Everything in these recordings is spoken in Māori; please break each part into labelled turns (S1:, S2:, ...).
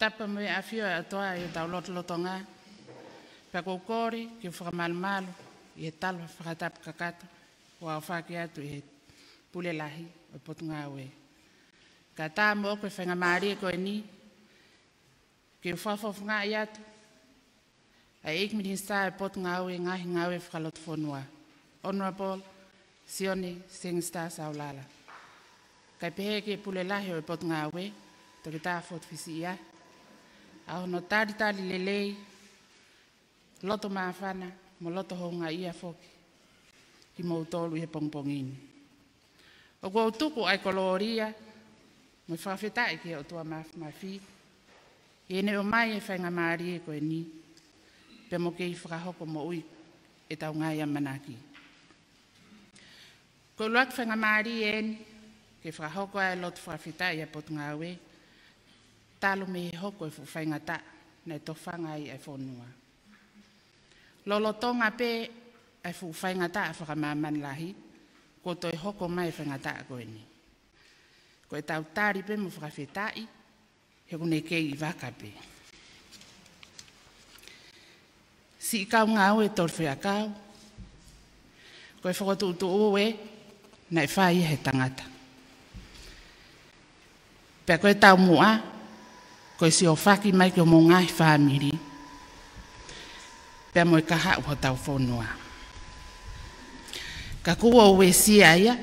S1: Na me aaffi a toa e ta lòt lotonga per goòre ke formal mal e tal fratat kakat ou fa pule lahi e pòt a. Kata pefenga mari go nit a e mini pòt ngaou e nga hinwe fralott f noa. Honò sine seng sta sau lala. Kai pehe ke pule lahi e pòt nga a we to ta fòt vii. au no tali tari lelei, loto maafana, mo loto honga ia foki, ki mou tolu he pongpongini. O kua utuku ai koloria, mo i whawhetai ki o tua maaf mafi, i ene o mai e whainga maari e koe ni, pe mo kei whakahoko mo ui e tau ngai a manaki. Koe luat whainga maari e ni, ke whakahoko ai lotu whawhetai e potunga awei, talo me hoko e fuwhainga ta, nei to whanga i e whonua. Lolo tonga pe e fuwhainga ta a whakamaman lahi, ko e hoko mai e whanga ta a koe ni. Ko e tau tari pe mu whakawhetai, he kune kei i waka pe. Si i kau ngā oe tori whea kau, ko e whakotutu oe, nei whai he tangata. Pea koe tau mua, koe si o whaki mai ki o mō ngai whāmiri. Pea mo e kaha ua tau whonua. Ka kua ue si aia,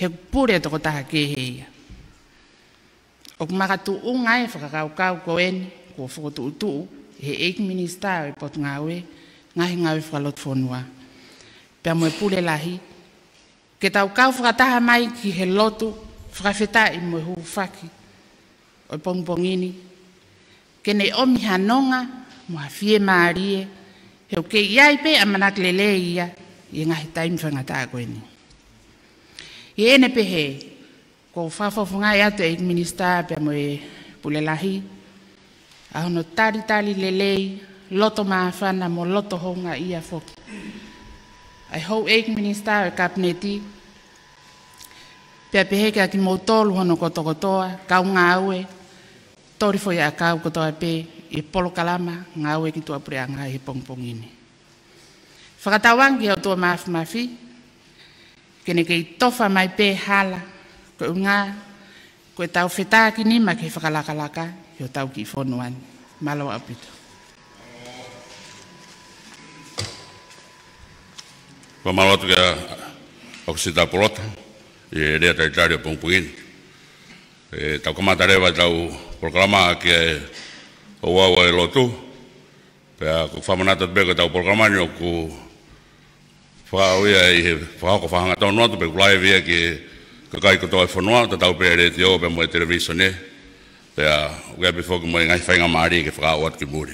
S1: he pūre toko taha ke heia. O kumaka tu u ngai whakakau kau ko eni, kua whakotu utu, he eik minista e potu ngā ue, ngahi ngā ue whakalot whonua. Pea mo e pūre lahi, ke tau kau whakataha mai ki he lotu, whakafeta i mo e hu whaki, o pongpongini, kene omi hanonga mo afie marie e o kei ai pe a manak lele ia i ngahi taimi whangata a koeni. I ene pe he, ko fa i ato eik minister pe mo e pulelahi, a hono tari tali lele i loto maafana mo loto honga ia fo I hope eik minister o e kapneti, pe a pehe ki a ki motolu hono kotokotoa, kaunga kaunga aue, Tori foi a ko kotoa pe e polo kalama ngawe ki tua pure anga e pongpong ini. Whakatawangi au to maaf maafi, kene kei tofa mai pe hala, koe unga, koe tau ki kini ma kei whakalakalaka, yo tau ki fonuan malo apito.
S2: Wa malo atu kia oksita polota, e rea taitari o pongpong ini. E, tau kamata rewa tau programa ke o awa lotu pe aku ku whamanata beka tau programa ni o ku whaoia i he whahako whahanga tau noa tu pe kulai via ki kakai kotoa e ta tau pe re te pe mo television e pe a ugea pe whoki mo e ngai whainga maari ke whakao at ki muri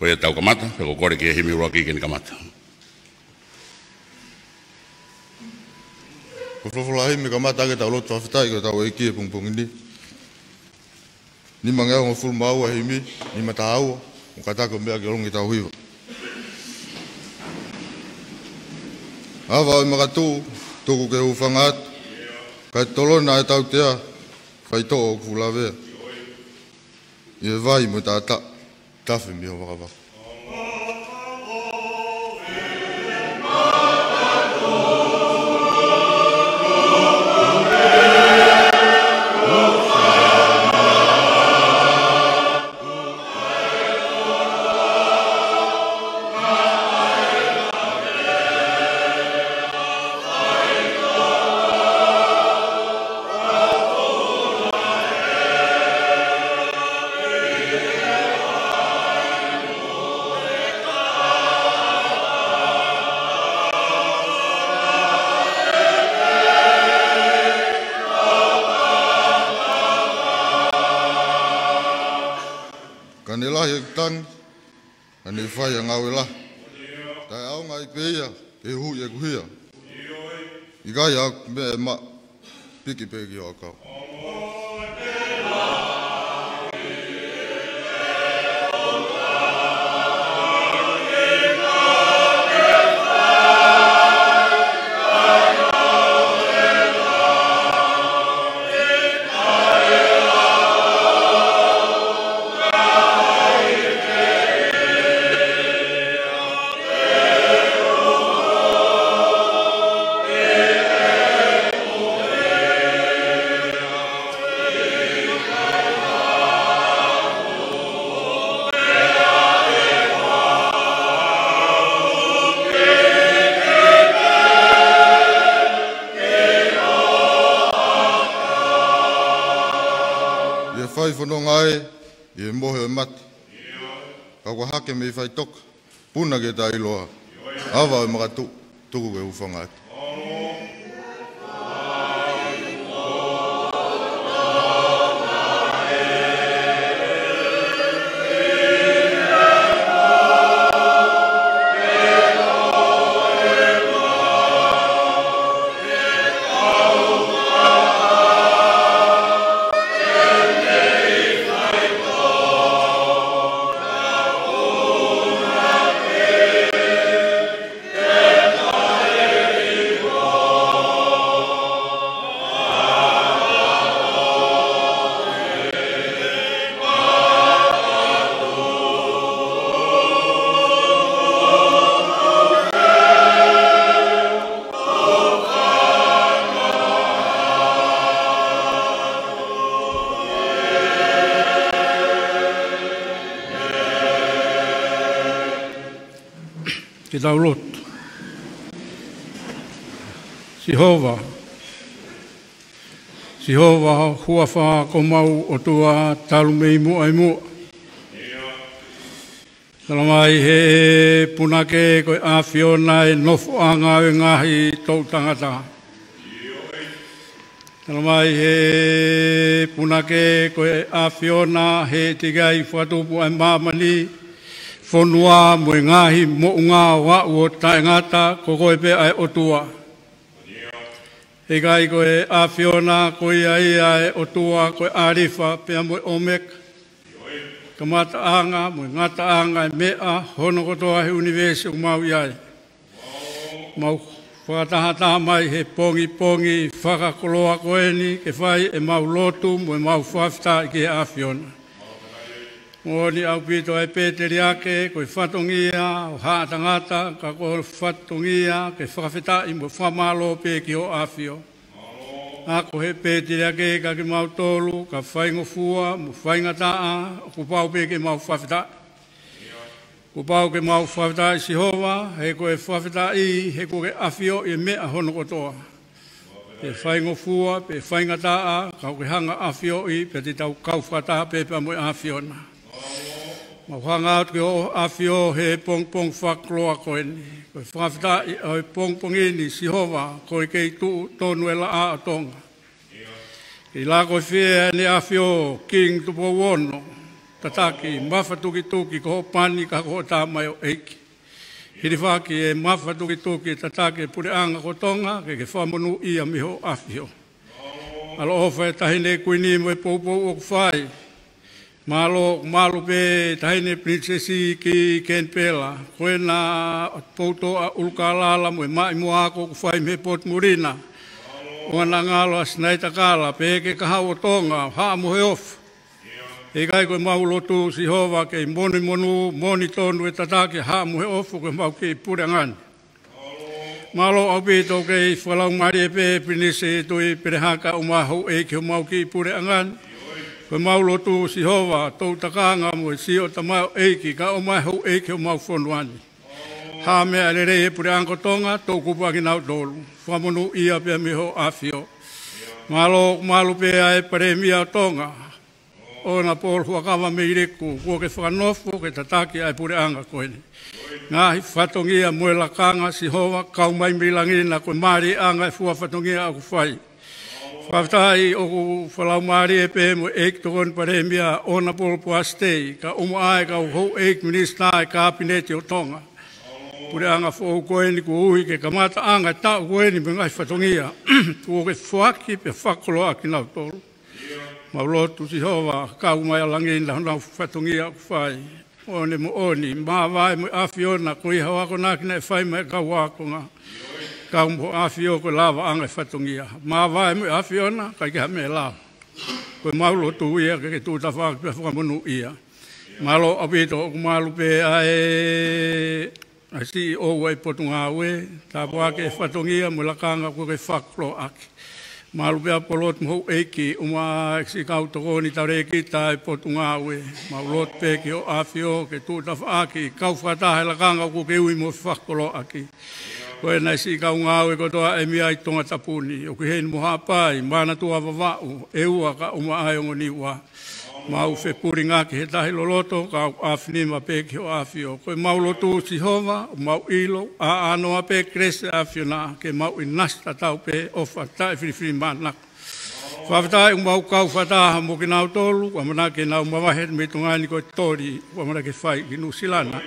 S2: ko e tau kamata pe ko kore ki e himi ki kamata
S3: kamata ke tau lotu whawhitai ko tau e kia ni mangai o ful maua a himi ni mata au o kata ko mea ke rongi tau hiva Awa o maka tū, tūku ke uwhanga atu. Kai tolo nā e tau tea, whai tō o kula vea. Ie vai mo tā ta, tawhi mi o wakawaka. ma piki all go. ke me fai tok puna ke tai loa awa e maka tuku ke uwhanga atu
S4: hua wha ko mau o tua talu mei mu ai mu. Tala he punake koe a whiona e nofu a ngā e ngahi tau tangata. Tala mai he punake koe a whiona he tigai whatupu ai mamani fonua mo hi mo ngā wa o tai ngata ko koe pe ai o tua. E gai koe e a Fiona ko i a ia e o tua ko e Arifa pe a Omek. Ka mata anga, moe ngata anga e mea hono ko he universi o mau iai. Mau whakatahataha mai he pongi pongi whakakoloa ko eni ke whai e mau lotu moe mau whawhita i ke a Fiona. Ngoni au pito ai e pēteri ake, koi whatongia, o hātangata, ka ko whatongia, kei whakawhita i mo whamalo pē ki o awhio. A ko he pēteri ake, ka ki mau tolu, ka whaingo fua, mo whainga taa, ku pau pē ki mau whawhita. Ku pau ki mau whawhita i si hova, he ko e whawhita i, he ko ke awhio i me a hono kotoa. Pe whaingo fua, pe whainga taa, ka ke hanga awhio i, pe te tau kauwhata, pe pe amoe awhio nā. Mawhanga atu ke awhi o he pong pong whakloa koe ni. Koe whawhita i oi pong pong i e ni si hova koe kei tu tonu e la a atonga. I la koe whie ane awhi o king tupo wono. Tataki, mawha tuki ko pani ka ko tā mai o eiki. Hiri whaki e mawha tuki tuki tatake pure anga ko tonga ke ke whamonu i a miho awhi o. Alo ofa e tahine kuini mo e poupou o kwhai. Alo ofa e tahine kuini e poupou o kwhai. Malo malo pe tahine princessi ki ken pela ko na poto ulkala la mo mai mo ako ku fai me pot murina ona ngalo snai ta kala pe ke ka hawo tonga ha mo he of e kai ko mau lotu si hova ke moni monu moni tonu eta ta ke ha mo he of ko ma ke pura ngan Malo au pe tau kei whalau marie pe pinise tui perehaka o maho e ke o mau ki pure angani. Ko mau lotu si hova, tau takanga mo e si o ta mau eiki, ka o mai hau eiki o mau fonuani. Ha me lere e pure anko tonga, tau kupu na nau dolu. Whamonu ia pia ho afio. Malo, malo pia e pare mia tonga. O na pol huakawa me ireku, kua ke whakanofu, ke tataki ai pure anga ko ni. koene. tongia whatongia la kanga si hova, kaumai na ko mari anga e fua whatongia aku whai. Whaftai o ku whalau maari e pē mo eik tokon paremia o na polo po astei, ka umu ae ka uho eik minista e kāpineti o tonga. Pure anga whau koe ni ku uhi ke kamata anga tau koe ni me ngai whatongia. Tu o ke whuaki pe whakolo aki nau tolu. Ma lotu si hova, ka umai alangi ni lahunau whatongia ku whai. Oni mo oni, maa vai mo afi ona, kui hawako nākina e whai mai kawakonga. Oni mo vai mo afi ona, kui hawako nākina e whai mai ka umbo afio ko lava anga fatungia. E Ma vai mu afio na ka ga me la. Ko maulo tu ia ke tu ta fa pe fa monu ia. Malo apito ko malu pe ai asi o wai potunga we ta bo ke fatungia mu la kanga ko ke fa klo ak. Malu pe apolot mo eki uma eksi ka utoko ni ta reki ta e potunga we. Maulo pe ke afio ke tu ta fa ki ka fa ta la kanga ko ke ui mo fa klo ak koe nei si ka unga au e kotoa e mi ai tonga tapuni. O ki hei muha pai, mana tua vavau, e ua ka uma ai ongo ni ua. Mau fe puri ngā ki he tahi loloto, ka au afini ma pē ki o afio. Koe mau lotu si hova, mau ilo, a anoa pē krese afio nā, ke mau i nasta tau pē ofa, ta e firifiri mā Whawhetai um au kau whataha mo ki nau tolu, wamana ke nau mawahet me tungani koe tori, wamana ke whai ki nusilana. Oh,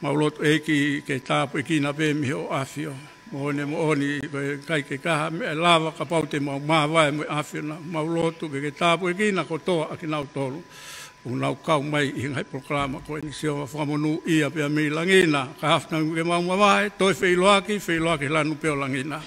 S4: maulot e ki ke tapu e ki na pe mi o afio mo ne mo oni kai ke kaha me e lava ka pau te mo ma va mo afio na maulot ke ke tapu e ki na ko to a ki na to lu nau kau mai i ngai proklama ko ni sio fa mo nu i a pe mi langina ka haf na ke mo ma va to fe lo aki la nu peo langina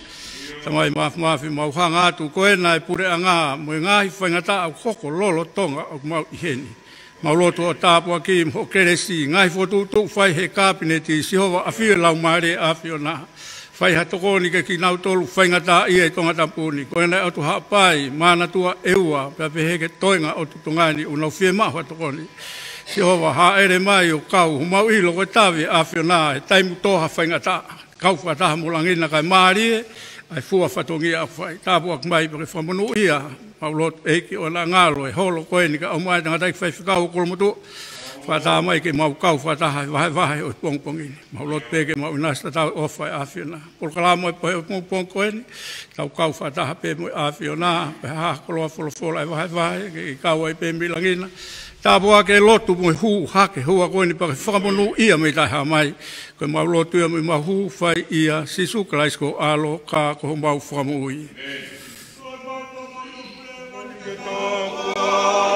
S4: sa mai ma mau fi mo hanga tu ko nai e pure anga mo ngai fa ngata au koko lolo tonga o mo i heni Mauloto o tāpua ki mho keresi, ngai fotu tu fai he kāpineti, si hova a whia lau maare a whio nā. Whai ha toko ni ke ki nau tolu whai ngatā i e tonga tampuni. Koe nei atu hapai, mana tua eua, pia pehe ke toinga o tu tungani, unau whie maho a toko ni. Si hova ha ere mai u kau, humau ilo koe tāwe a whio nā, e taimu toha whai ta kau whataha mulangina kai maarie, e ai fua fatongia fai tapu ak mai pe fo monu ia paulot e ki ona ngalo e holo ko ni ka umai nga dai fai fika ko lo motu fa ta mai ki mau kau fa ta hai vai vai e o pong pong ni paulot pe ki mau nasta ta o fai afiona por kala mo e pe pong pong ko ni tau kau fa ta pe mo afiona ha ko lo fo vai vai ki kau e pe mi langina Tā pua ke lotu mui hu hake hua koe ni pake whakamonu ia mei tai hamai. Koe mau lotu ia mui mahu whai ia sisu kalaisko alo kā koho mau whakamonu ia. Amen.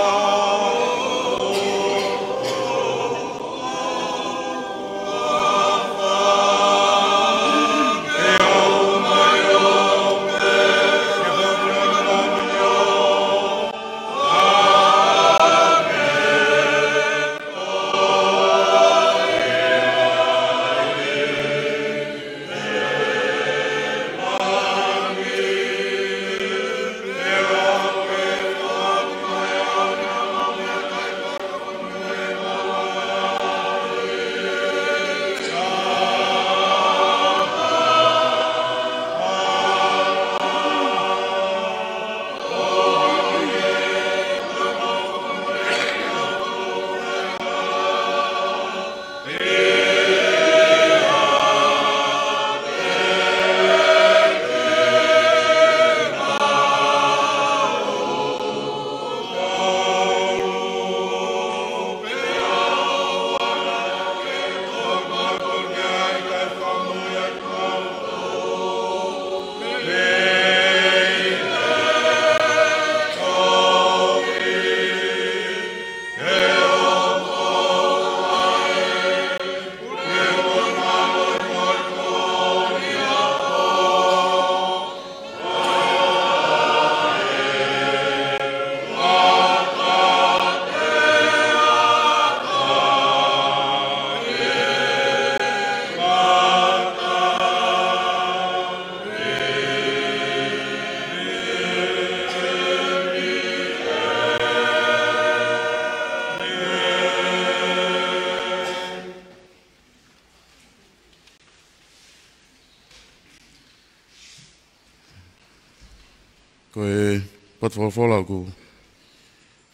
S5: whala ko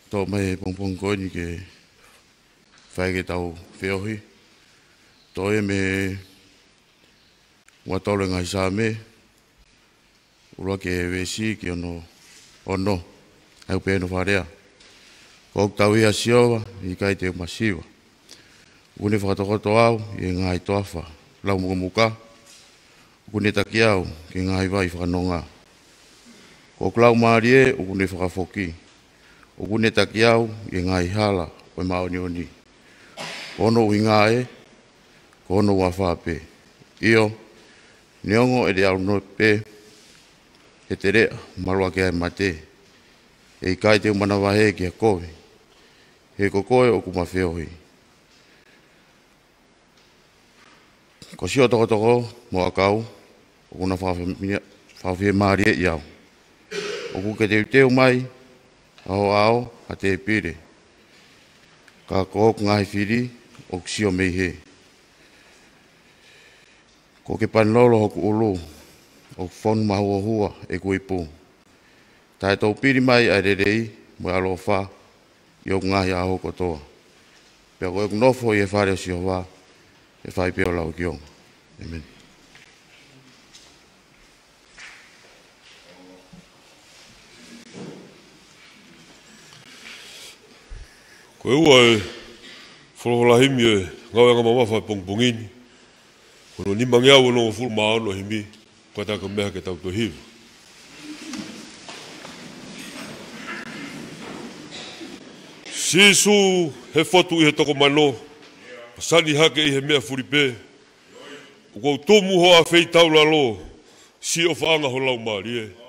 S5: tō mai e pongpong koe ni ke whae ke tau whiohi. Tō e me watole ngai sā me ura ke e wesi ki ono ono au pēno whārea. Kōk tau ia siowa i kai te umasiwa. Une whakatokoto au i e ngai toafa lau mukamuka. Une takiau ki ngai wai whakanonga. Kōk tau o klau maarie o kune whakafoki, o kune takiau i ngā ihala o i maoni oni. Kono ui ngā e, kono ua whāpe. Io, neongo e rea unu pe, he te rea marua kia e mate, e i kai te umana wahe kia koe, he kokoe o kuma whiohi. Ko sio toko toko mo akau, o kuna whawhie maarie iau o kuke te uteo mai, ao ao, a te pire. Ka kōk ngai whiri, o kisio mei he. Ko ke panlolo hoku ulu, o whonu mahu o hua, e kui pū. Tai tau piri mai a rerei, mo alo wha, i o ngai a hoko toa. Pea koe kunofo i e whare o si o wha, e whai lau ki Amen.
S6: Ko e ua e wholohola himi e ngawenga mamawha e pongpongini. Ko no ni mangi awa nongo full maa ono himi, ko e taka meha ke tau to hiva. Sisu he fotu i he toko mano, pasani hake i he mea furipe. Ko tumu ho a fei taula lo, si o whaanga ho lau maa rie. Amen.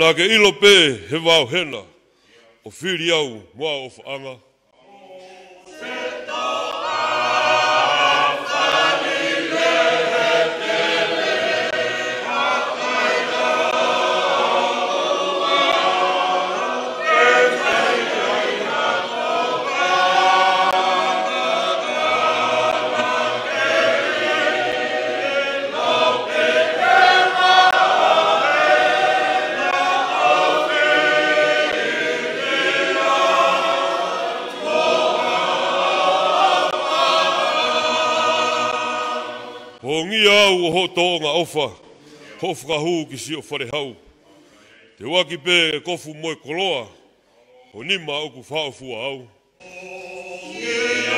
S6: Nā ke ilo pē he wāu hena, o whiri au mua o whaanga, O ngi au o ho tōnga ofa, ho whakahū ki si o whare hau. Te waki pē e kofu moe koloa, o nima au ku whaafua au.
S7: Yeah.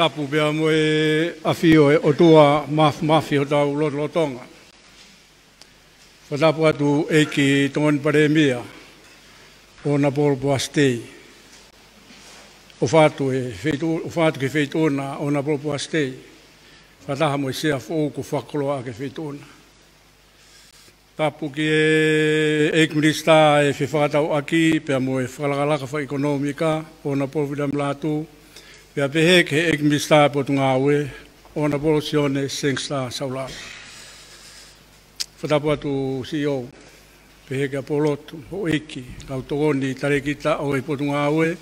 S4: tapu pia mo e awhio e o tua maf mafi o tau lot lo tonga. Wha tapu atu e ki tongan pare mea o na polo po astei. O whātu e feitu, o ke feitu ona o na polo po astei. Wha taha mo e sea fōku whakoloa ke feitu ona. Tapu ki e eik mirista e whiwhātau aki pia mo e whalagalaka wha ekonomika o na polo vidam lātu. Wha Pea pehe ke he ek mista po tunga awe, o na polo si one seng sta saula. Fatapu atu si pehe ke apolo tu, ho eki, kau togoni, tare kita o e po tunga awe,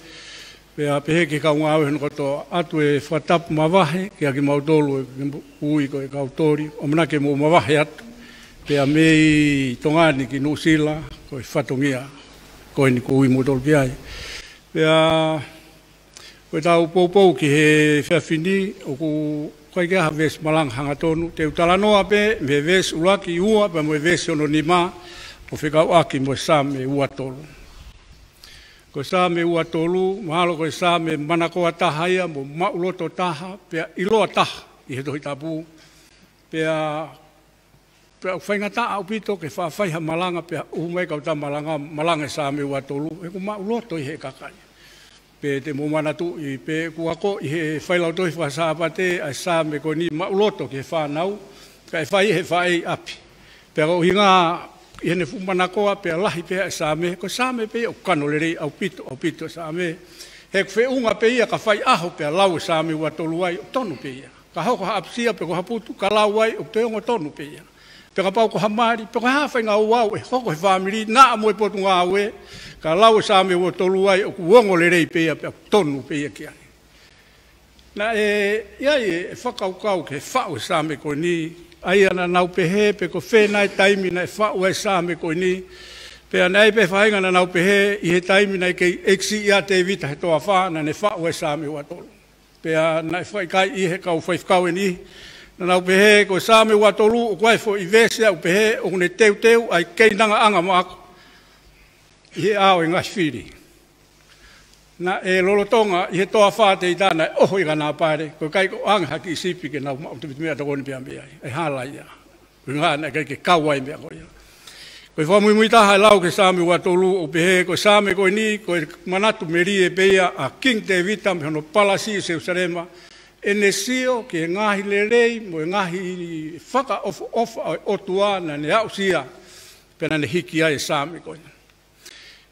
S4: pea pehe ke kau ngawe hono kato atu e fatapu mawahe, ke aki mautolu e ui ko e kau tori, o mna ke mo mawahe atu, pea mei tongani ki nusila, ko e fatongia, ko e ni ku ui mautolu ki ai. Pea... Koe tau poupou ki he whiawhini, o ku koe kia ha ves malang hanga tonu. Te utala noa pe, me ves uraki ua, pa mo ves ono ni mā, o whikau aki mo sā me ua tolu. Koe sā me ua tolu, mahalo koe sā me manakoa taha ia, mo mauloto taha, pea iloa taha, i he tohi tapu, pea pe au whainga taa au pito ke whawhaiha malanga pe au mai kauta malanga malanga e sa me ua tolu, he ku mau loto i he kakai pe te momana tu i pe kuako i he fai lauto i whasa apate a sa me ko ni mauloto ke he nau ka e fai he fai api pe o hinga i hene fumana koa pe a lahi pe a e sa me ko sa me pe o kano le rei au pito au pito e sa me he kwe unga pe ia ka fai aho pe a lau e sa me ua tolu ai o tonu pe ia ka hoko ha apsia pe ko haputu ka lau ai o teo ngotonu pe ia peka pau ko hamari, peka ha fai ngā uau, e hoko he whamiri, nā amo potu ngā ue, ka lau e sāme o tolu ai, o ku wongo le rei pēia, pēia tonu pēia ki ane. Nā e, ia e, e whakau kau ke whau e sāme ko ni, ai ana nau pehe, pe ko whenai taimi na e whau e sāme ko ni, pēia nei pe whainga na nau pehe, i he taimi na e kei eksi ia te vita he toa whā, na ne whau e sāme o tolu. Pēia na e whai kai i he kau whaifkau e ni, na na upehe ko sa me wa to lu ko fo i vese upehe o ne teu teu ai kei nanga anga ma i a o nga fili na e lolotonga i he to a fate i dana o ho i ga na pare ko kai ko ang ha ki sipi ke na ma utu me ta ko ni pian pe ai e hala ia ko nga na kai ke ka wa i me ko ia ko fo mu mu ta ha e lau ke sa me wa to lu upehe ko sa me ko ni ko manatu meri e pe a king david tam no palasi se usarema ma e ne sio ke ngahi rei, mo e ngahi faka of of o tuana ne au sia pena ne hiki ai e sami ko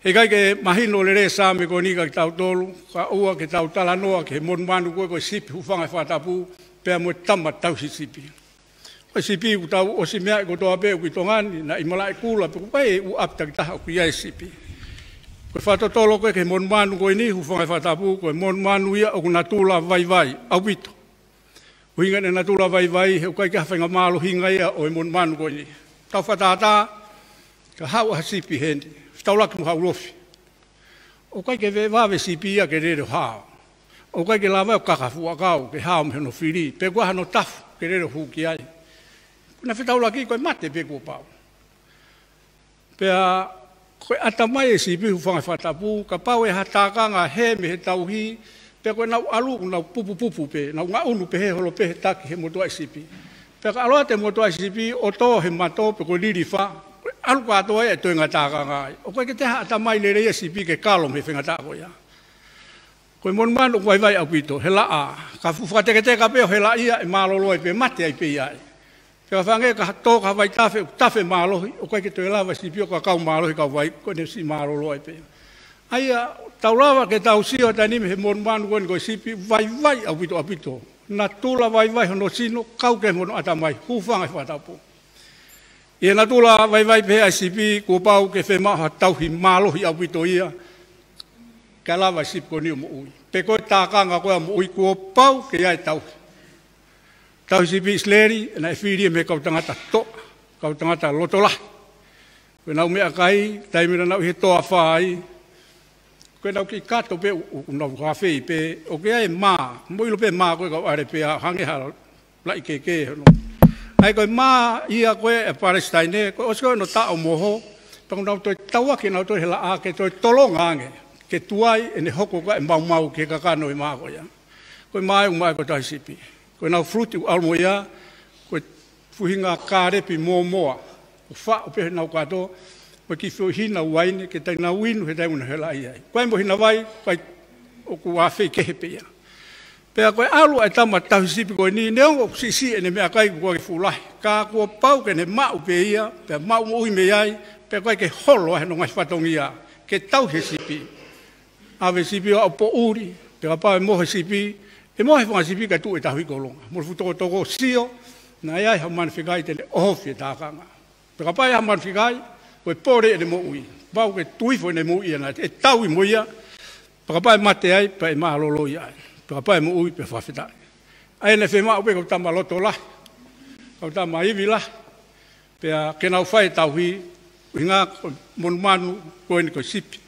S4: he kai ke mahi no lere sami ko ni ka tau tolu ka ua ke tau tala noa ke mon manu ko ko sipi hu fanga fa e tapu pe mo tama tau si sipi ko sipi ku tau o si mea ko to ape ku tongan na imala e kula pe ku pai u apta ta ku ya sipi Koe whata tolo koe ke mon manu koe ni, hu whangai whata pū koe mon manu ia o kuna tūla vai vai, au pito. Huinga ne na tūla vai vai, heu kai ke hawhenga mālo hinga ia o e mon manu koe ni. Tau whata atā, ka hau ha sipi hendi, stau laki muha urofi. O kai ke vāve sipi ia ke rere hao. O kai ke lawai o kakafu a kau ke hao mehe no whiri, pe kua hano tafu ke rere huki ai. Kuna whetau laki koe mate pe kua pau. Pea, koe ata mai e si bihu whanga whatapu, ka pau e hatakanga he me he tauhi, pe koe nau alu ku nau pupu pupu pe, nau ngā unu pe he holo pe he taki he motu ICP. Pe ka aloa te motu ICP, o tō he mato pe koe liri wha, koe alu kua atoa e tuenga tākanga ai. O koe ke teha ata mai nere i e ICP ke kalom he whenga tāko ia. Koe monu manu kua iwai au pito, he la a, ka fufuateketeka pe o he la ia e maloloi pe mate ai pe iai. E. Ke wha whangea ka tō ka hawai tawhi, tawhi malo o kai ke tue lawa si pio ka kau mālohi ka vai ko ne si mālolo ai pēma. Ai ta tau lawa ke tau si o tani me he mōn mānu koni koi sipi, vai vai a wito a pito. Na tūla vai vai hono sino, kau ke mono ata mai, hu whangai whatapo. Ie na tūla vai vai pē a sipi, ko pau ke whē maha tauhi mālohi a wito ia, ka lawa sipi koni o mo ui. Pe koe tākanga nga ko mo ui, ko pau ke ai tauhi tau si pis leri na fili e me ka tangata to kau tangata lotola we nau me akai tai me na he to afai ko nau ki ka to pe na ka pe o ke ai ma mo lo pe ma ko ka are pe a hange ha la ke ke ai ko ma i a ko e palestine ko osi sko no ta o moho pa nau na to tawa nau na to he la a ke to tolonga nge ke tuai ene hoko ka e mau mau ke ka ka no i ma ko ya ko mai mai ko tai si pi ko nau fruit u almo ya ko fuhinga kare pi mo o fa o pe na ka to ko ki fo hina wine ke ta na win he ta un hela ya ko mo hina vai ko o ku a fe pe ya pe ko alu e ta ma ta si pi ko ni ne o si si ene me ka ko fu la ka ko pau ke ne ma u pe ya pe ma u u me ya pe ko ke holo he no ngai fa tong ke tau he si pi a o po uri pe pa e mo he si pi E mo hefonga si pika tu e tahui kolonga. Mo fu toko toko sio, na ia e hamman whigai te le ohofi e tākanga. Pika pai hamman whigai, o e pore e le mo ui. Pau ke tui fo e le mo ui anai, e tau i mo ia. Pika pai mate ai, pa e maha lolo i ai. Pika pai mo ui pe whawhita. Ai ne whema ue kau tama loto la, kau tama iwi la. Pea kenau whai e tauhi, ui ngā monumanu koe ni koe sipi.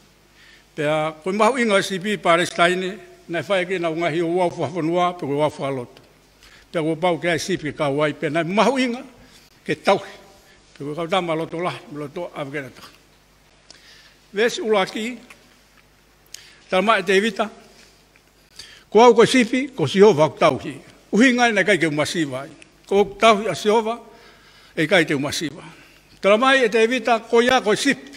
S4: Pea koe mahu inga sipi pāre staine, pāre staine, nei fai ki na ngahi o wafu hafonua pe o wafu alot. Pe o bau kia sipi ka wai pe nei mahu inga ke tauhi. Pe o kau dama loto lahi, loto avgena taka. Ves ula ki, tala mai e te evita, ko au ko sipi, ko siova o tauhi. Uhi ngai nei kai ke umasiva ai. Ko o tauhi a siova, e kai te umasiva. Tala mai e te evita, ko ia ko sipi.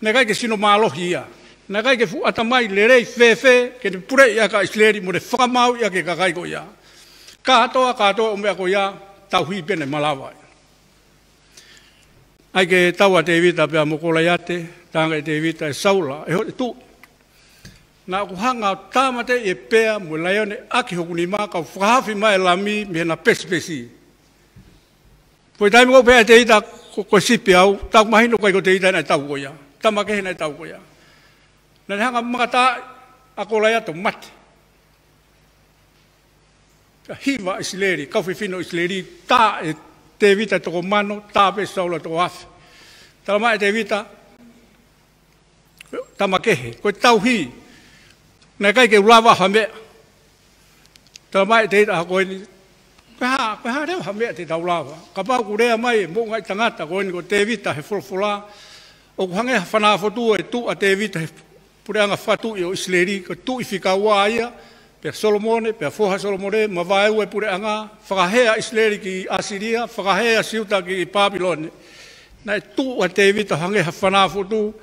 S4: Nei kai ke sino maalohi ia. Nei kai ke sino maalohi ia na kai ke fu atamai le rei fe ke te pure ia ka isleri mo te whakamau ia ke kakai ko ia. Ka atoa, ka o umea ko ia, tau hui pene malawa Ai ke taua te evita pia mokola iate, tanga te evita e saula, e hote tu. Na ku hanga o tamate e pea mo e laione aki hoku ni maa kau whakahawhi mai e lami mihe na pespesi. Poi taimu kau pea te ita ko, ko sipi au, tau mahino kai ko te ita e nai tau ko ia. Tamakehe nai tau ko ia. Tamakehe nai tau ko ia na ni hanga makata a kola yato mat. Hiva isleri, kaufi fino isleri, ta e te vita toko mano, ta pe saula toko hafi. Tala ma e te vita, tama kehe, koe tau hi, na kai ke ulawa hamea. Tala ma e te ita ha koe ni, koe ha, koe ha reo hamea te tau lawa. Ka pao kurea mai, mo ngai tangata koe ni ko te vita he fulfula, o kuhange hafanaa fotua e tu a te vita he fulfula pureanga fatu e o isleri ko tu i fika waia per solomone per foha solomone ma vai u e pureanga fahea isleri ki asiria fahea siuta ki babilone na tu wa te vita hange ha fana futu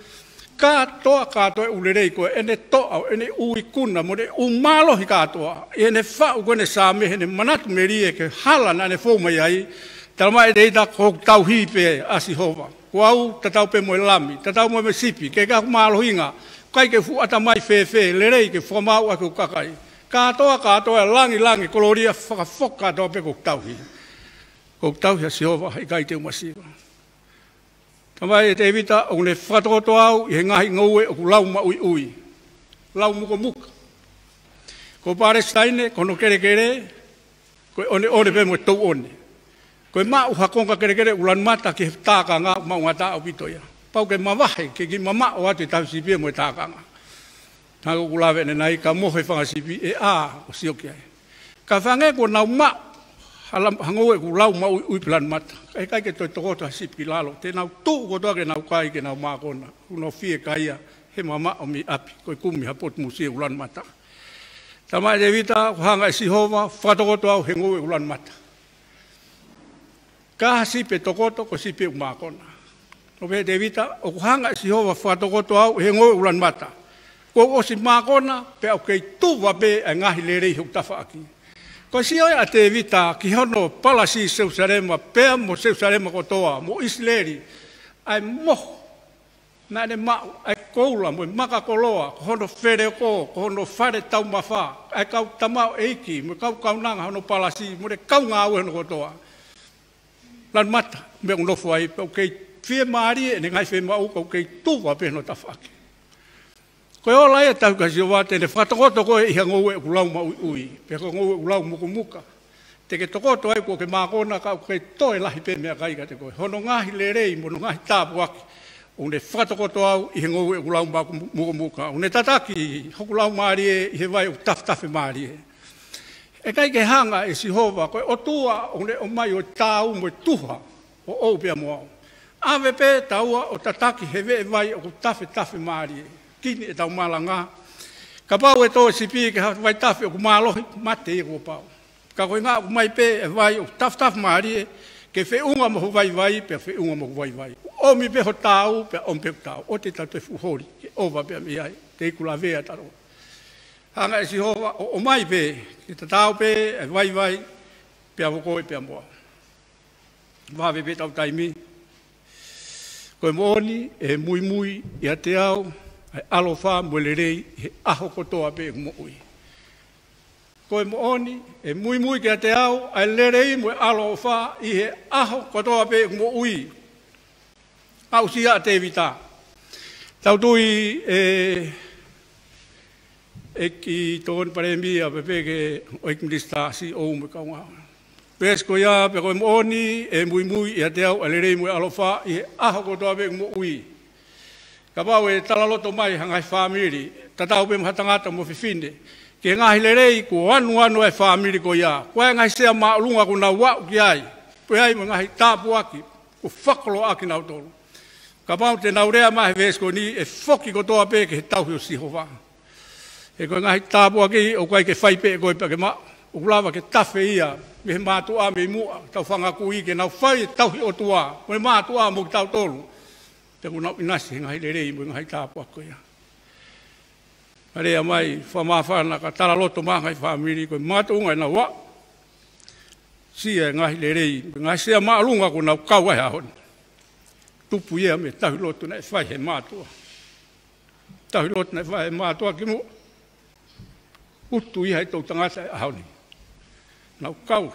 S4: ka to ka to u lerei ko ene to au ene u i kuna mo de u malo hi ka to ene fa u gone sa me ene manat meri e ke hala na ne fo mai ai tal mai de ta ko tau hi pe asihova ko au ta tau pe mo lami ta tau mo me sipi ke ka malo hinga nga kai ke fu ata mai fe fe le rei ke fo ma wa ke ka kai ka to ka to e langi langi koloria fa ka fo do pe ku tau hi ku tau hi si ova i kai te masi ta mai e te vita o ne fa to to au i nga hi ngou e ku lau ma ui ui lau mu ko mu ko pare staine ko no kere kere ko one one pe mo to one ko ma u ha ka kere kere ulan mata ki ta ka nga ma u ta o pito pau ke mawahe, ke ki mamao atu i tau sipi e moe tākanga. Tāko kulawe ne nai ka mohe whanga sipi e a o sioki ai. Ka whange ko nau ma, hangoe ku lau ma ui plan mata. E kai ke toi tokoto sipi lalo, te nau ko kotoa ke nau kai ke nau ma kona. Kuno fie kaia, he mama o mi api, koi kumi hapot musie ulan mata. Tama e devita, hanga e sihova, whatokoto au hengoe ulan mata. Ka sipe tokoto, ko sipe u mā kona o vea te vita, o kuhanga si e hova whatokoto au, he ngo ulan mata. Ko o si kona pe o ke tuwa pe a e ngahi le rei huk tafa aki. Ko si oi a te vita, ki hono palasi seusarema, pea mo seusarema kotoa, mo isleri, ai mo na ne ma ai koula mo maka koloa ko no fere ko ko hono fare tau mafa ai kau tama eiki mo kau kau nang hono palasi mo de kau nga au hono kotoa lan mata me un lofo ai ke fie maari e ngai fie mau kou kei tuwa pēno ta whake. Koe ola e tau kasi o wate ne whatakoto koe i hango ue ulau ma ui ui, peko ngau ue ulau muku muka. Te ke tokoto ai kua ke mākona ka kei toe lahi pē mea kaika te koe. Hono ngahi le rei, mono ngahi tāpu aki. O ne whatakoto au i hango ue ulau ma muku muka. O ne tataki hoku lau maari e i he vai u taftafi maari e. E kai ke hanga e si hova, koe o tua o ne o mai o tāu mo tuha o ou pia mo au. Awe pē taua o tataki he vee vai o tafe tafe maari e. Kini e tau malanga. Ka pau e toa sipi ke hatu vai tafe o ku malohi, mate e kua pau. Ka koe ngā ku mai pē e vai o tafe tafe maari e. Ke fe unga mohu vai vai, pe fe unga mohu vai vai. O mi pe ho pe om pe tau. O te tatu e fuhori, ke ova pe mi ai, te ikula vea taro. Hanga e si hova, o mai pē, ke tatau pē, e vai vai, pe avokoi e pe amoa. Vahave pe tau taimi, pe Ko e mōni e mui mui i a te ao, e alofa mwelerei e aho kotoa pe e mōi. Ko e mōni e mui mui ki a te ao, e lerei mwe alofa i e aho kotoa pe e mōi. Au si a te vita. Tau tui e e ki tōn paremi a pepe ke oikmilista si oumu kaungahona pesko ya pe ko moni e mui mui ya te au alere mui alofa i aho ko to ave mo ui ka ba we talalo mai hanga family ta ta ube mhatanga to mo fifinde ke nga hilere i ko anu anu e family ko ya ko nga se ma lunga ko na wa ki ai pe ai mo nga ta bu aki ko faklo aki na to ka ba te na urea ma vesko ni e foki ko to ave ke tau hio si hova E koe ngahi tāpua ki, o koe ke whaipe, e koe pake ma, o ke tawhi ia, me mato a me mu ta fanga ku i na fai ta o tua me mato a mo ta tolu te una ina se ngai le rei mo ngai ta pa ko ya pare mai fa ma fa na ka tala lo to ma ngai fa mi ko mato ngai na wa Sia e ngai le rei ngai se ma lu ko na ka wa ya hon tu pu ye me ta lo to na fa he mato ta lo to na fa he mato ki mo Uttu ihe tautangasa ahoni. Nou, koud.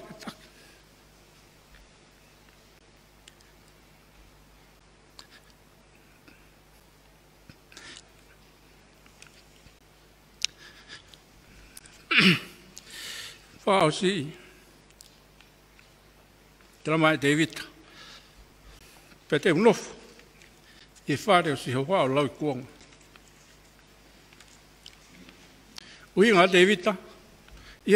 S4: Pausi. Drama David. Pete unof. E whare o si ho wao lau kuong. Ui David ta. I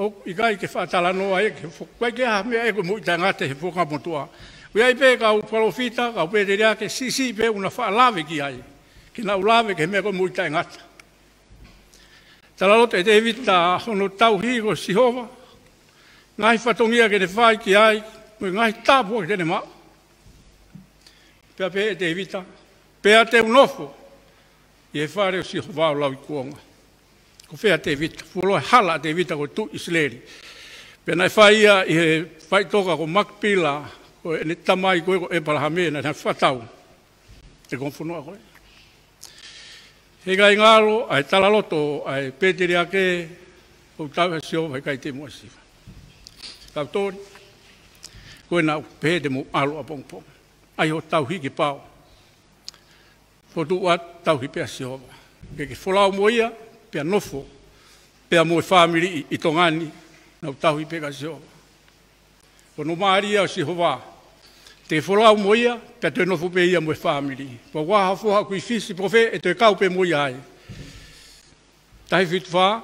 S4: o i gai ke fatala no ai ke kwai e ko muita nga te fu ka motua we ai pe ka profita ka pe de ke si si pe lave ki ai ki na lave ke me muita nga ta te evita hono tau hi ko si hova ngai fa tongi fai ki ai we ngai e ta po ke ne ma pe evita pe te unofo e fare si hova la ko ko fea te vita, fulo e hala te vita ko tu isleri. Pena e whaia i e whaitoka ko makpila, ko e ne tamai ko e ko e parahame na tan whatau. E kon a koe. He gai ngaro, ai talaloto, ai pētiri ake, ko tau e sio vai kai te muasi. Tau tōri, ko e nā pēte mu alo a pong pong. Ai ho tau hiki pāo. Fotu wat tau hi pēsi hova. Ke ke ke ke folau moia, pea nofo, pea moe whamiri i, i tongani, na utahu i peka seo. Ko no maaria o si hova, te wholau moia, pea te nofo pe ia moe whamiri. Pa waha foha kui fisi profe, e te kau pe moia ai. Tahi fitu wha,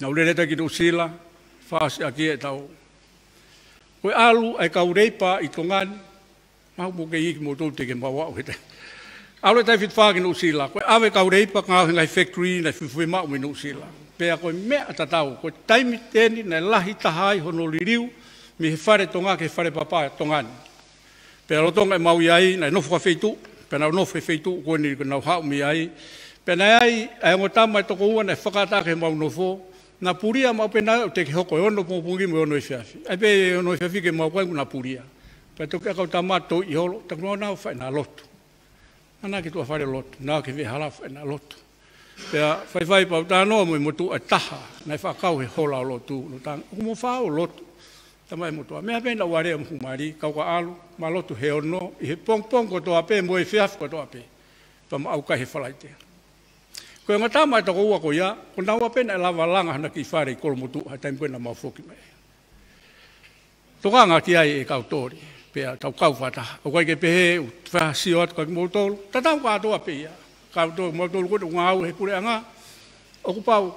S4: na ulereta ki tu sila, whaasi a kia e tau. Koe alu ai kaureipa i tongani, mahu mo ke iki mo tau te ke mawao Aure tai fit fagin o sila. Ko ave ka urei pa ngau ngai factory na fu fu ma o sila. Pe a koe me ata Ko time mi teni na lahi tahai hono liriu mi he fare tonga ke fare papa e tongan. Pe a rotonga e mau iai na no ka feitu. Pe na no e feitu ko ni ko nau hau mi ai. Pe na ai e ngota mai toko ua na whakata ke mau nofu. Na puria ma pe na o te ke hoko e ono pungi mo no e fiafi. pe no ono e, e, e ke mau kwa na puria. Pe toke a kautama to i holo. Tak nona fa na lotu. Ana ki tua whare lotu, nā ki vi e nā lotu. Pea, whai whai pau tā noa mui motu e taha, nai whakau he hola o lotu, no tā, o mo whā o lotu, ta mai motu a mea pēnda wārea mu humari, kau ka alu, mā lotu he ono, i he pong pong ko toa pē, mo e whiaf ko toa pē, pa ma au kai he whalai te. Koe ngā tā mai tako ua ko ia, ko nā ua pēnda e lava langa hana ki whare i kolo motu, hai taimu e nā mau whoki mai. Tokanga ki ai e kau tōrii pe tau kau fata o kai ke pe he fa si ot ka motor ta tau ka to ape ya ka to motor ko nga au he pure nga o ku pau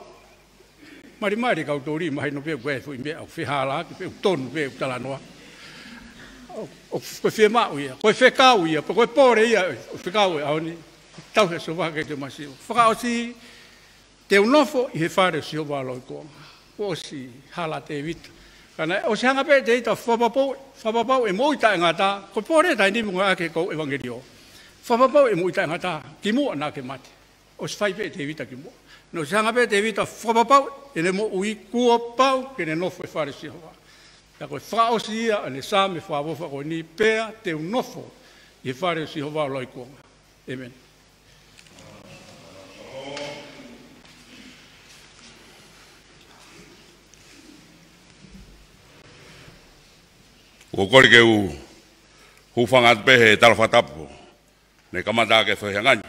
S4: mari mari ka to ri mai no pe kwe fu me au fi hala ki pe ton ve ta la noa o ko fi ma u ya ko fe ka u ya ko pore ya fi ka u au ni tau he so va ke te masi fa ka si te un ofo i he fare si o va lo ko o si hala te vita Kana o se hanga pe te ita whapapau, whapapau e moita e ngata, ko pōre tai nipu ngā ke kou evangelio. Whapapau e moita e ngata, ki mua nā ke mate. O se whaipe te evita ki mua. No se hanga pe te evita whapapau, e ne mo ui kua pau, ke ne nofo e whare si hoa. Ta koe whaosi ia, ane sā me whawofa koe ni pēa te unofo, e whare si hoa loi Amen.
S2: Ko kore ke u hufanga pe he tal fatapo. Ne kama da ke fe hanga.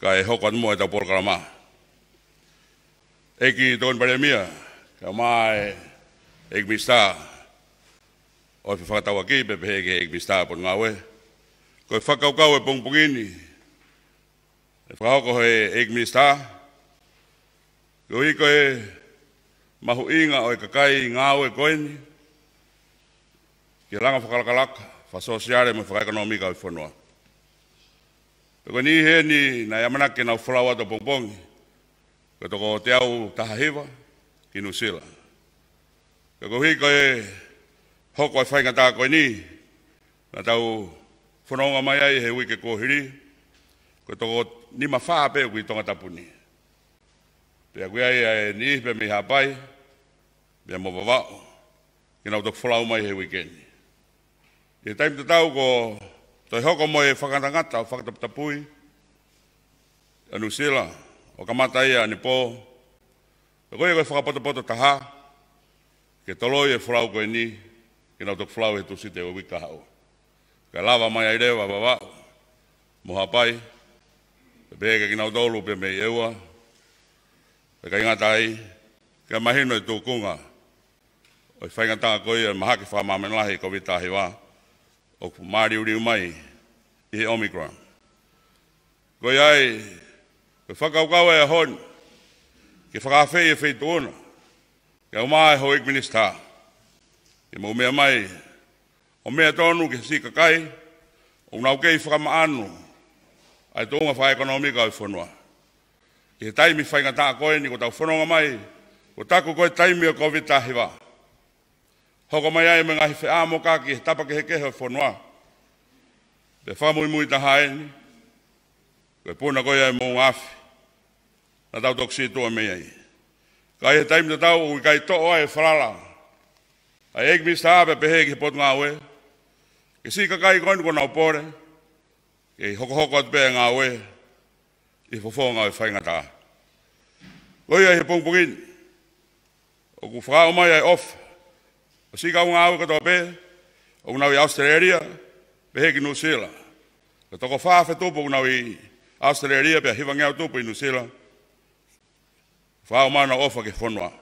S2: Ka e hokon mo eta por kama. E ki don bare mia. Ka mai e ki sta. O fi fata wa ki pe pe ke e ki sta po nga we. Ko fa ka ka we pong pongini. E fa ko e ki e e sta. Ko i ko e mahu inga o e kakai ngawe koeni ki langa whakalakalak, wha sosiare me whaka ekonomika o whanua. Peko ni he ni na yamana ke na whalawa to pongpongi, ko toko o te au taha hewa, ki nusila. Peko hi ko e hoko e whaingata ko ni, na tau whanonga mai ai he wike kohiri, ko toko ni mawhaa pe kui tonga tapuni. Pea kui ai ai ni pe mi hapai, pe mo vavao, ki nau toko whalau mai he wikeni. E taim te tau ko toi hoko mo e whakarangata o whakatapitapui a New Zealand, o kamata ia a Nipo. E koe koe whakapotapoto taha, ke toloi e whurau koe ni, ke nau tuk whurau e tu site o wika hau. Ka lava mai ai rewa wawa, moha pai, pe pege ki nau tolu pe mei eua, pe ka ingata ai, ke mahino e tukunga, o i whaingatanga koe e mahaki whakamamenlahi ko vitahi waa o ku mari uri mai i he Omicron. Koi ai, koi whakaukawa e hon, ki whakawhi e whi tōna, ki au e ho ik minister, ki mau mea mai, o mea tonu ki si kakai, o nau kei whakamaanu, ai tōnga whae ekonomika o whanua. Ki he taimi whaingataa koe ni ko tau whanonga mai, ko taku koe taimi o COVID-19 hoko mai ai mga hife amo kaki tapa ke heke ho fonoa pe fa mui mui taha eni pe puna koi ai mou afi na tau toksi tua mei ai kai he taim tau ui kai to oa e frala ai eik mista ape pe heki pot ngā ue ke si kakai koinu kona opore ke hoko hoko atupe ngā ue i fofo ngā ue fai ngata koi ai he O Oku whakao mai ai ofa, O si ka unha au kato pe, o unau i Australia, pe heki New Zealand. Ka toko whaafe tupo unau i Australia, pe a hivangeo tupo i New Zealand. Whao mana ofa ke whonua.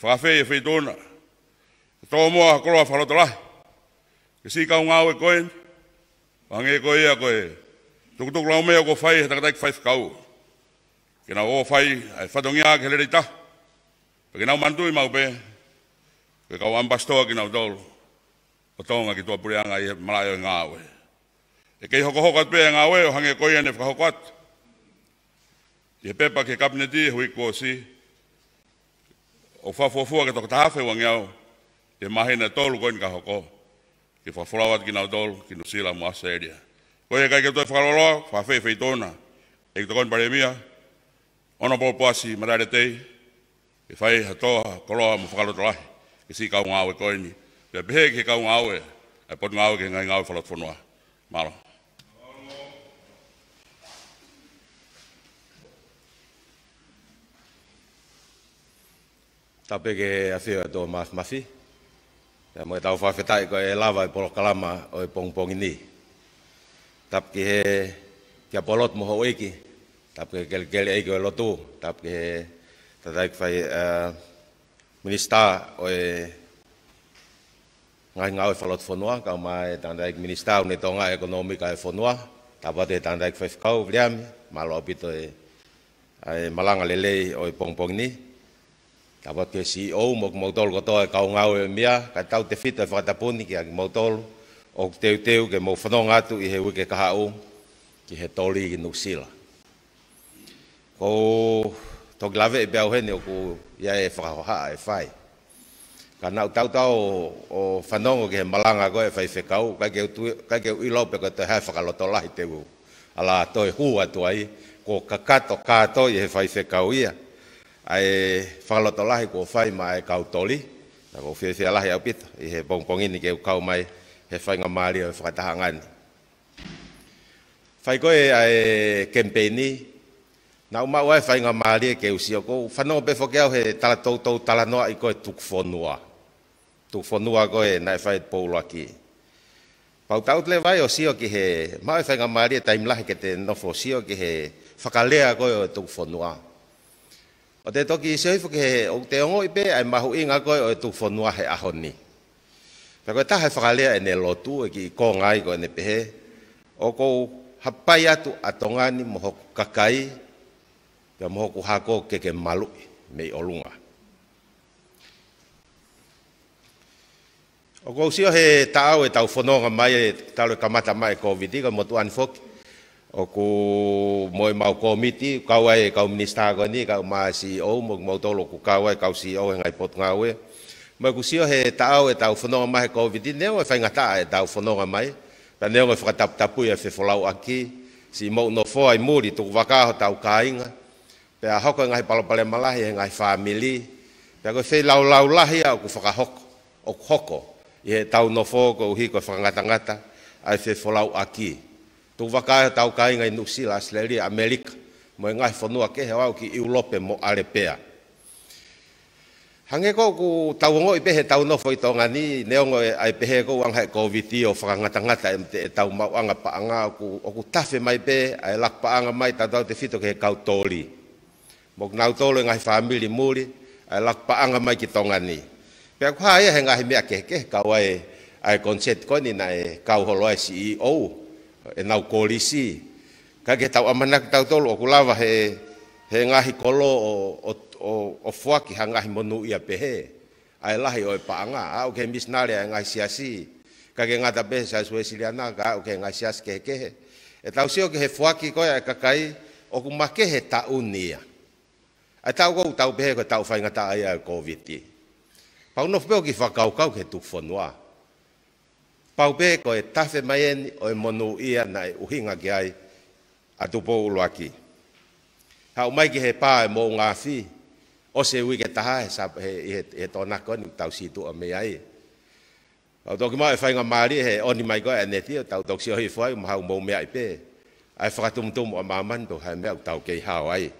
S2: Whaafe e whi tūna. Ka toko mua ha koroa wharoto lahi. Ka si ka unha au e koen, wange ko ea koe. Tukutuku lau mea ko whai, he takataik whaif kau. Ke nau o whai, ai whatongi a ke lere i ta. Pe ke nau mantui maupe, pe Ke kau amba stoa ki nau tolu. O tonga ki tua pureanga i malayo ngā oe. E kei hoko hokat pe ngā oe o hange koi ane whakahokat. I he pepa ke kapineti hui kōsi. O whafuafua ke toko tahafe wangi au. E mahina tolu koin ka hoko. Ki whafurawat ki nau tolu ki nusila mua seria. Koe kai ke tua whakaroroa, whawhewhei tōna. E ki tokon paremia. Ono pōpōasi marare tei. E fai hatoa koloa mu whakalotolahi. ke si kau ngau e ko ni pe pe ke kau ngau e e pot ngau ke ngai ngau falat fonua malo
S8: tape ke afia do e mas masi ya mo tau fa fetai ko e lava e polo kalama o e pongpong ini tap ke he ke polot mo hoiki tap ke gel gel e ko lotu tap ke tatai fai minista o e ngai ngau e falot fonua ka mai e tanda ek minista o netonga ekonomika e fonua tapa te tanda ek fefkau vliam malo apito e e malanga lele e o e pongpong ni tapa te CEO mok motol goto e kau ngau e mia ka tau te fito e fatapuni ki aki motol o teu teu ke mou fono ngatu i he wike kaha u ki he toli ki nuksila ko toglave e beauhen e o ku ya e ha e whai. Ka nau tau tau o whanongo ki he malanga koe whai kau ka ke ka ke ui laupe ko te hae whakaloto lahi te wu. Ala toi hua tu ai, ko ka kato e he whai kau ia. Ai to lahi ko whai mai ka e kau toli, na ko whia whia lahi au pita, i he ini ke ukau mai he whai ngā maari o e whakatahangani. Fai koe ai kempeini, Na uma wa fa inga mali e ke usio ko fa no be fokeo he tala tou tou tala no i ko e tuk fonua. Tuk fonua ko e na fa e polo aki. Pa uta utle vai o sio ki he ma fa inga mali e ta imla ke te no fo sio ki he fa kalea ko e tuk fonua. O te toki i sio i fuke o te ongo i pe ai mahu inga ko e tuk fonua he ahoni. Pa koe taha e fa kalea e ne lotu e ki ko ngai ko e ne pehe o ko hapai atu atongani mo kakai ka moku hako ke ke malu me olunga. O kou sio he taau e tau whanonga mai e talo kamata mai COVID-i ka motu anfok. O ku moe mau komiti, kaua e kau minister gani, kau maa CEO, mo mau tolo ku kaua e kau CEO e ngai pot ngawe. Mai ku sio he taau e tau whanonga mai COVID-i, neo e whaingata e tau whanonga mai. Ta neo e whakataptapu e whefolau aki, si mau no fō ai muri tuku waka ho tau kāinga. pe a hoko e ngai palo pale malahi e ngai family pe ko fe lau lau lahi a ku faka hoko o hoko Ye tau no foko ko uhi ko faka ngata ngata a fe folau aki tu vaka e tau kai ngai nuksi la sleri amerika mo e ngai fonua ke he wau ki i ulope mo arepea Hange ko ku tau ngoi pe he tau no foi tonga ni neongo e- ai pe he ko wang hai covid o fanga ngata ngata e te tau ma anga pa anga ku o ku tafe mai pe ai lak pa anga mai ta tau te fito ke kau toli mo na to le ngai family muri ai lak pa anga mai ki tonga ni pe kwa ai he ngai me ke ke ka wai ai concept ko ni nai ka ho lo CEO e na ko li si ka ke tau amana ka tau tolo ku lava he he ngai kolo o o o, o fua ki ha ngai monu ia pe he ai lahi o e pa anga a o ke mis nare ai e ngai sia si ka ke ngata pe sa e su esili ana ka o ke ngai sia ke ke e tau si o ke he fua ki ko ai ka kai o ku ma ke he ta unia. a tau kau tau pehe ko tau whainga ta ai a COVID i. Pau no peo ki whakaukau ke tuk whanua. Pau pehe ko e tawhe mai eni o e mono ia na e uhinga ki ai a tupo ulo aki. Hau mai ki he pā e mō ngā whi, o se ui ke taha he, sab, he, he, he tōna koni tau situ a mea ai. Au toki mā e whainga māri he oni mai koe e neti o tau toksi o hei whai o mahau mō mea i pē. Ai whakatumtum o māman tō hai mea o tau kei hao ai.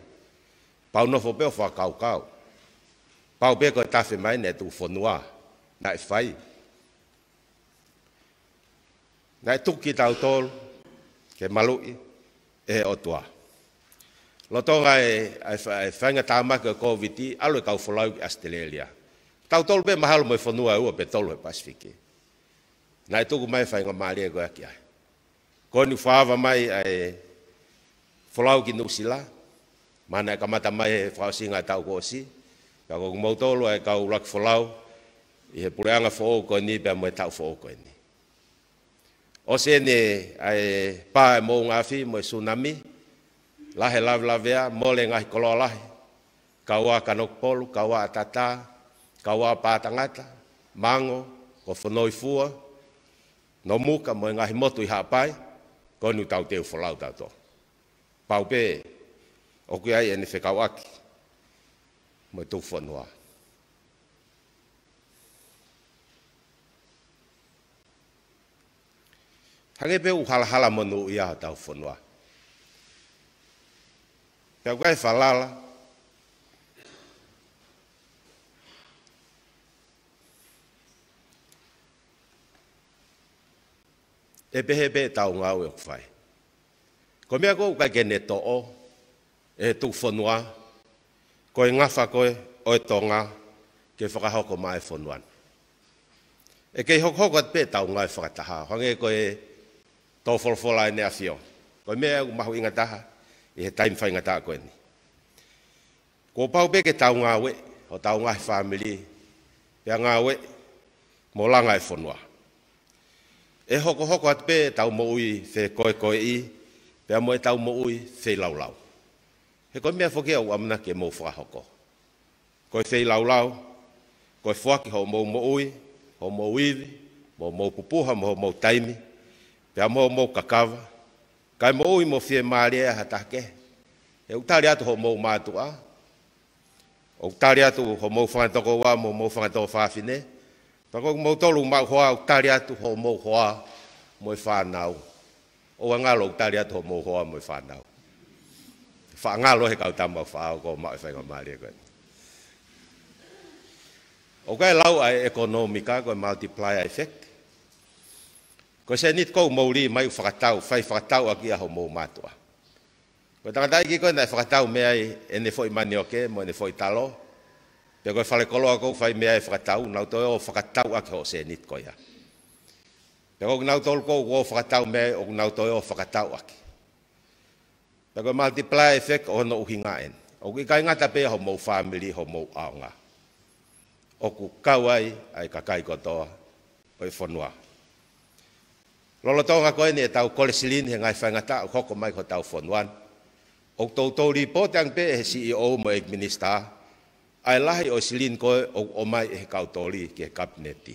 S8: Pau no fopeo fa kau kau. Pau ko ta fe mai ne tu noa. na e fai. Na e tuki tau tol. ke i. e o tua. Lotonga e, e, e whainga tāmaka ke covid i. alo e kau whalau ki Australia. Tau tolu pe mahalo mo i whanua ua pe tolu e Pasifiki. Na e tuku mai whainga maari e koe kia. Ko ni whaava mai e whalau ki Nusila, mana ka mata mai fa singa ta ko si ka ko mo to lo e ka u lak folau i he pure anga fo ko ni be mo ta fo ko ni o se ne ai pa e mo nga fi mo tsunami la he la la vea mo le nga ko la ka wa ka nok pol ka wa ta ta ka wa pa ta nga ta mango ko fo noi fu no mu ka mo nga mo tu ha pai ko ni ta te fo lau ta to pau pe okuya yanifika wake mwetofanwa hange pe uhala-hala manu ia tau fanwa ya guai falala e pehe pe tau ngau e kufai komia ko uka gene to'o e tu fonua ko e ngafa ko o e tonga ke fa ko mai fonuan e ke hoko hoko pe tau ngai fa ta ha hange ko e to fol fol ai ne afio ko me e ma hu ingata ha e time fa ingata ko ni ko pau pe ke tau ngai we o tau ngai family pe ngai we mo la ngai fonua e, e hoko hoko at pe tau mo ui fe ko ko i pe mo tau mo ui fe lau lau He koe mea whakea o amana ke e mō whakahoko. Koe whei lau lau, koe whaki hau mō mō ui, hau mō iwi, mō mō pupuha, mō mō taimi, pia mō mō kakawa, kai mō ui mō whie maari e aha tāke. He utari atu hau mō mātua, o utari atu hau mō whangatoko wā, mō mō whangatoko whāwhine, pako mō tolu mā hoa, utari atu hau mō hoa, mō whānau. O angalo utari atu hau mō hoa, mō whānau. whaangalo he kau tamau whaau ko mai whainga maari koe. O kai lau ai ekonomika koe multiplier effect. Koe se nit kou mauri mai whakatau, whai whakatau aki aho mou matua. Koe tangata iki koe nai whakatau mea i ene fo i manioke, mo ene fo i talo. Pea koe whale kolo akou whai mea i whakatau, nau toi e o whakatau aki ho se nit koe ha. Pea koe nau tolu kou o whakatau mea, o nau toi e o whakatau aki. Tako multiply effect o hana uhinga en. O ki kai ngata pe ho mou family, ho mou aonga. O ku kawai ai ka kai kotoa o i whanua. Lolo tonga koe ni e tau kolesilin he ngai whaingata o koko mai ko tau whanua. O tau tau li po teang pe he CEO mo e minister. Ai lahi o silin koe o mai he kautoli ke he kabineti.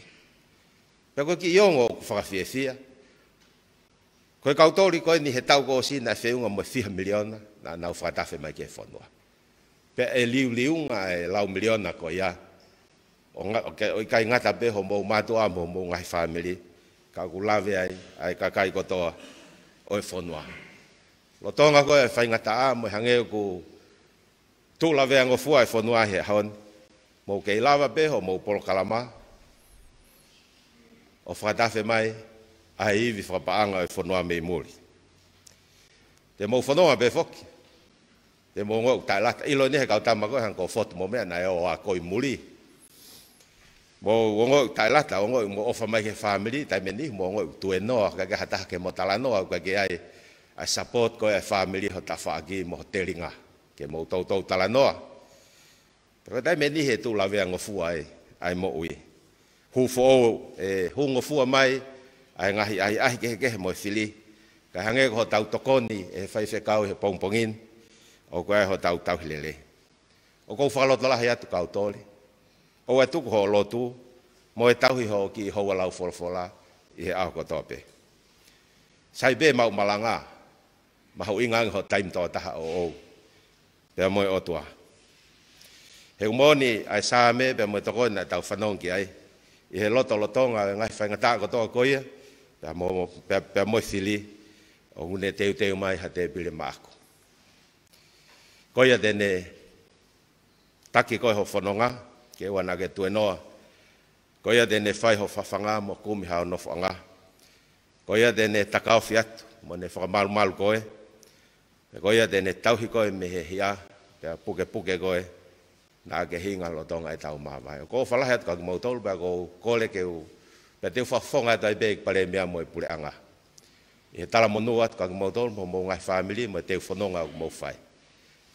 S8: koe ki iongo o ku whakawhiawhia. Pe Koe kau tōri koe ni he tau kō si na whiunga mo whiha miliona na nau whakatawe mai ke whanua. Pe e liu liunga e lau miliona ko ia. O, nga, o, ke, o kai ngata pe ho mou mātua mo mou ngai whamiri. Ka ku lawe ai, ai ka kai kotoa o e whanua. Lo tōnga koe e whaingata a mo hange ku tū lawe ango fua e whanua he haon. Mou kei lawa pe ho mou polo kalama. O whakatawe mai, a iwi whakapaanga e whanua mei mori. Te mou whanua pe whoki. Te mou ngau tai lata. Ilo nehe kau tamako e hanko whotu mo mea na e o a koi muri. Mou ngau tai lata, o ngau mo ofa mai ke whamiri, tai meni, mou ngau tue noa, kake hataha ke motala noa, kake ai a support ko e whamiri ho tawha aki mo hotelinga, ke mou tau tau tala noa. Pero tai meni he tū lawea ngofua e, ai mo ui. Hufo o, e, hu ngofua mai, hu ngofua mai, ai ngahi ai ai ke ke mo fili ka hange ko tau tokoni e fai se kau he pong pongin o ko ho tau tau hilele o ko fa lot la ha tu kau tole o wa tu ho lo tu mo e tau hi ho ki ho wa lau fol fola i he ko tope sai be mau malanga ma ho inga ho time to ta o o pe mo o tua he moni ai sa me be mo to ko na tau fanong ki ai i he loto lotonga e ngai fa ngata ko to ko ia pe mo fili o une te te mai ha te pile mako ko ia taki ko ho fononga ke wana ke tu no ko ia fai ho fafanga mo ku mi no fanga ko ia dene taka mo ne fo mal mal ko e ko ia dene me he ia pe puke puke ko e ke hinga lo tonga e tau ma vai ko fa la het ka mo tol ba ko ko ke u pe te fa fonga dai be pale mea mo pure anga e tala mo noat ka mo dol mo mo ngai family mo te fo nonga mo fai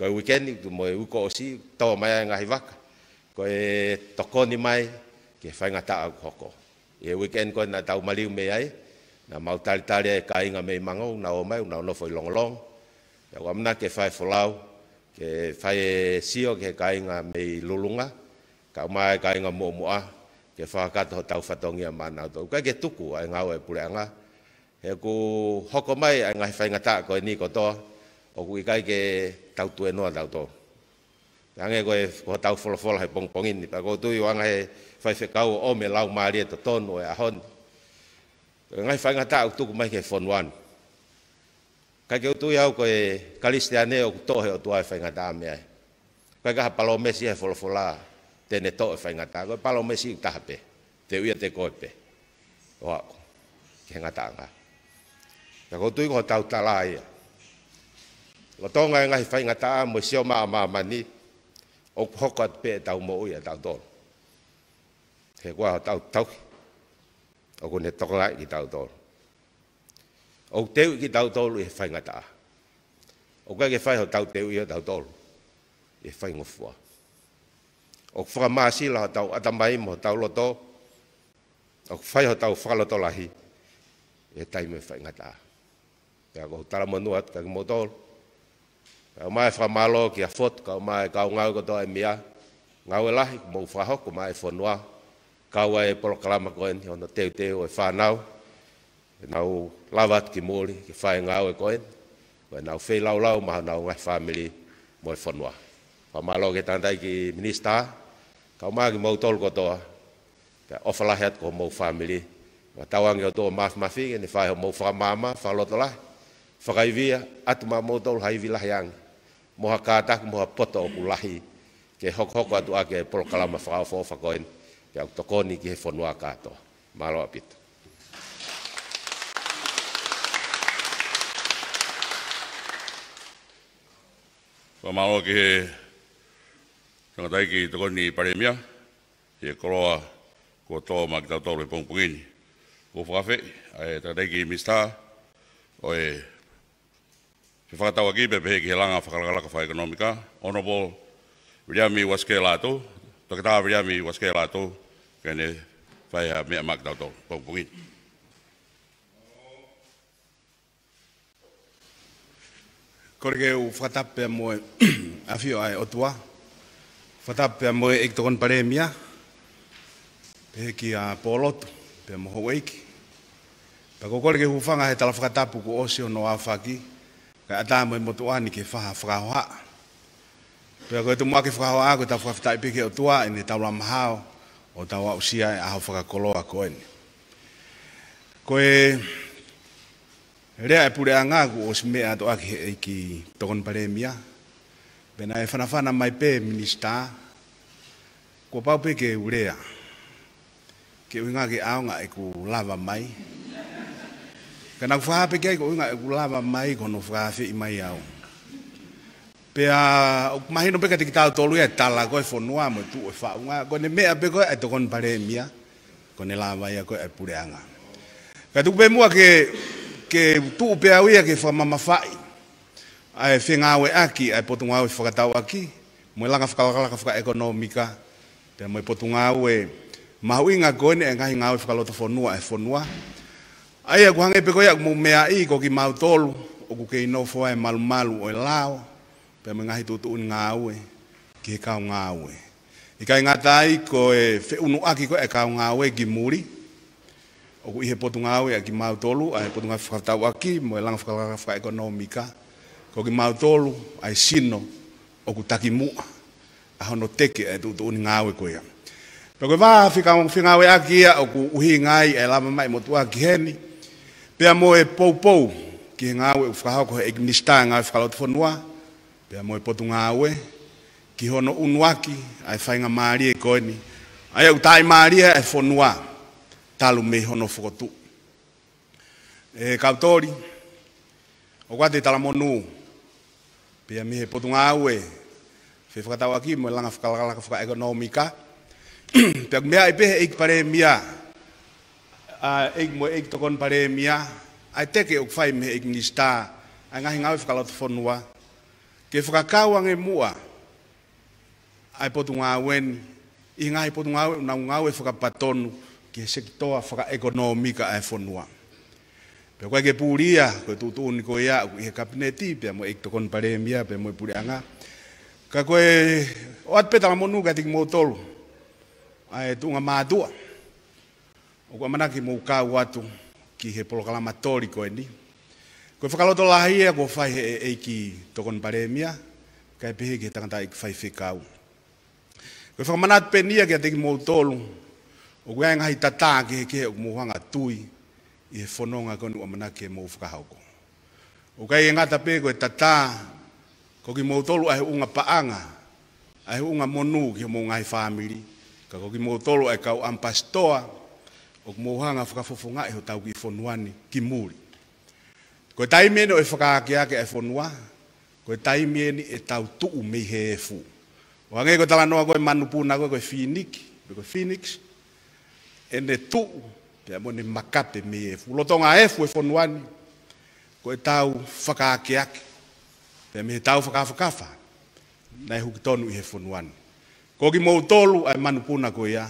S8: ko weekend mo u ko si to mai nga hi vak ko e toko ni mai ke fa nga ta hoko e weekend ko na tau mali me ai na mau tal tal e kai nga me mango na o mai na no foi long long ya wamna ke fa fo ke fa e sio ke kai nga me lulunga ka mai kai nga mo mua, ke whakata ho tau whatongia mana tau. Kai ke tuku ai ngau e pure anga. He ku hoko mai ai ngai whaingata koe ni kotoa. O ku ikai ke tau tue noa tau tō. Ange koe ko tau wholawhola hei pongpongin ni. Pako tui o anga he whaiwhekau o me lau maari e to tonu e ahon. Ngai whaingata au tuku mai ke phone one. Kai ke utui au koe kalisteane o kutohe o tuai whaingata amea. Kai ka hapalo mesi he wholawhola. Kai te ne to fa ngata go pa lo mesi ta pe te wi e te ko pe o a ke ngata nga ya go tu go ta ta la ya lo to nga nga fa ngata mo si ma ma ma ni o hokat pe ta mo ya ta do he kwa ta ta o go ne to ga ki ta do o te ki ta do lu fa ngata o ga ke fa ta te wi ta do e fa ngofua ok fa ma si la tau atamai mo tau lo to ok fa ho tau fa lo to lahi e tai me fa ngata ya go tala mo nuat ka mo to ka mai fa malo ki a fot ka mai ka nga go to e mia nga we lahi mo fa ho kuma mai fo e noa e polo klama ko en ho no te te o e fa nau e nau lavat ki moli ki fa nga o e ko en nau fei lau lau ma nau nga family mo e fo noa Pamalo ke tanda ki minister, kau magi mau tol kotoa pe hat ko mau family ma tawang yo to maf mafi ni fa mau fa mama fa lotola fa kaivia at ma mau tol hai vilah yang mau kata mau poto kulahi ke hok hok atu ake pol kalama fa fo fa koin ke tokoni ke fonwa kato malo apit
S2: Pamalo ke Sangat tai ki toko ni paremia, ye koroa ko tō ma ki tau tōre pongpongini. Ko whakawe, e tanga tai ki mista, o e te whakatau aki pe ki ekonomika. Honourable Williami e. Waske Lato, tokitā Williami e. Waske Lato, kene whai a me ma ki tau tō pongpongini.
S9: Koreke u whakatapea mo afio Whatap pia moe ek tokon pare mia. Pia ki a polot, pia moho weiki. Pia kokore ke hufanga he tala whakatapu ku osio no awhaki. Kai ata moe motu ani ke whaha whakahoa. Pia koe tu mwake whakahoa ko ta whakafita i pike o tua ini taula mahao o taua usia e aho whakakoloa koeni. Koe rea e pure anga ku osimea to aki e ki tokon pare mia. Koe rea e pure anga ku osimea to aki e ki tokon pare mia. pena efanafana maipe minista kua pau pe ke urea ke uiga ke aoga e ku lava mai kana ku fahape ke ai ko e ku lava mai kono fakafe'i mai au pea o mahino peka te kitautolu ia e tala e e koe fonua mo tu'u e fa'auga kone mea pe e tokoni palemia kone lava ia koe e puleaga ka tuku pe mua ke ke tu'u pea uia ke fai ai fenga we aki ai potunga we fakatau aki mo langa fakalala ka fuka ekonomika te mo potunga we mahuinga goine nga hinga we fakalo to fonua e fonua ai agu hange pe koya mo mea i e e ko e ki mau tolu o ku kei no foa e mal mal o lao pe me nga hitu tu nga we ki ka nga we i kai nga tai ko e fe unu aki ko e ka nga we ki muri o ku ihe potunga we ki mau tolu ai potunga fakatau aki mo langa fakalala ka fuka ekonomika ko ki mātolu ai sino o ku taki mua a hono teke e tu ni ngāwe ko ia. Pe koe waa whi kāwa whi ngāwe aki ia o ku uhi ngāi e lama mai mo tu aki heni pe a mo e pou pou ki he ngāwe u whakahau ko he ignista e ngāwe whakalot whanua pe a mo e potu ngāwe ki hono unuaki ai whainga maari e koe ni ai au tai maari e whanua talu me hono whakotu. E kautori, o kwa te talamonu, o kwa te talamonu, pia mi he potunga aue, fe whakatawa ki, mo langa whakalakalaka whaka ekonomika, pia mea e pehe eik pare mia, eik mo eik tokon pare mia, ai teke uk fai me eik nista, ai ngahi ngawe whakalata whonua, ke whakakawa nge mua, ai potunga aueen, i ngahi potunga aue, unangu ngawe whakapatonu, ke sektoa whakaekonomika ekonomika whonua. Ai whonua. pekwa kepulia kwetutuuni koya ekapineti pemwe ekitokon palemia pemwe pulianga kakwe oatpetanga monu katik motolu ae tunga mana okwa manaki mouka watu kihe polokalamatoli koeni koe whakalotolahia e, ko whai e, e ki tokon palemia kai e pehe ke tangata e ki whai whikau koe whakamanat penia kia teki motolu o koe ngai tatā ke ke o mohanga tui i he whanonga konu o manake mō whakahauko. O kai e ngata pē koe tatā, ko ki mō tolu ahe unga paanga, ahe unga monu ki mo ngai family ka ko ki mō tolu ahe kau ampastoa, o ki mō hanga whakafofunga e ho tau ki i whanuani ki mūri. Koe taimeno e whakaake ake e whanua, koe taimeni e tau tuu mei he e O hangei ko tala noa koe manupuna ko ko Phoenix, ko Phoenix, ene tu pe mo ne makape me e fu lo tonga e fu e fonuani ko e tau faka ake ake pe me tau faka faka fa na e hukitonu i he fonuani ko ki mou tolu ai manu puna ko ia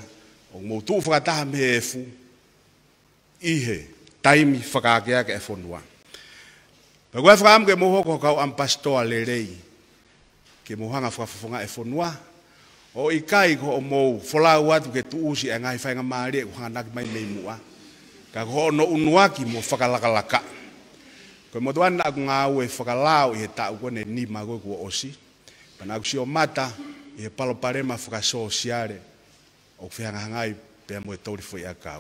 S9: o mou tu faka taha me e fu i he taimi faka ake ake e fonuani pe ko e faka amke mou hoko kau am pastoa le rei ke mou hanga faka fafonga e fonuani o i kai ko mo fola watu ke tu usi e ngai fainga mari e ko hana ki mai mai mua ka ko no unwa ki mo faka laka laka ko mo tuan na kunga u e faka lao i ta ko ne ni ma ko ko osi pana ku sio mata e palo pare ma faka so siare o fe hanga ngai pe mo to ri foi aka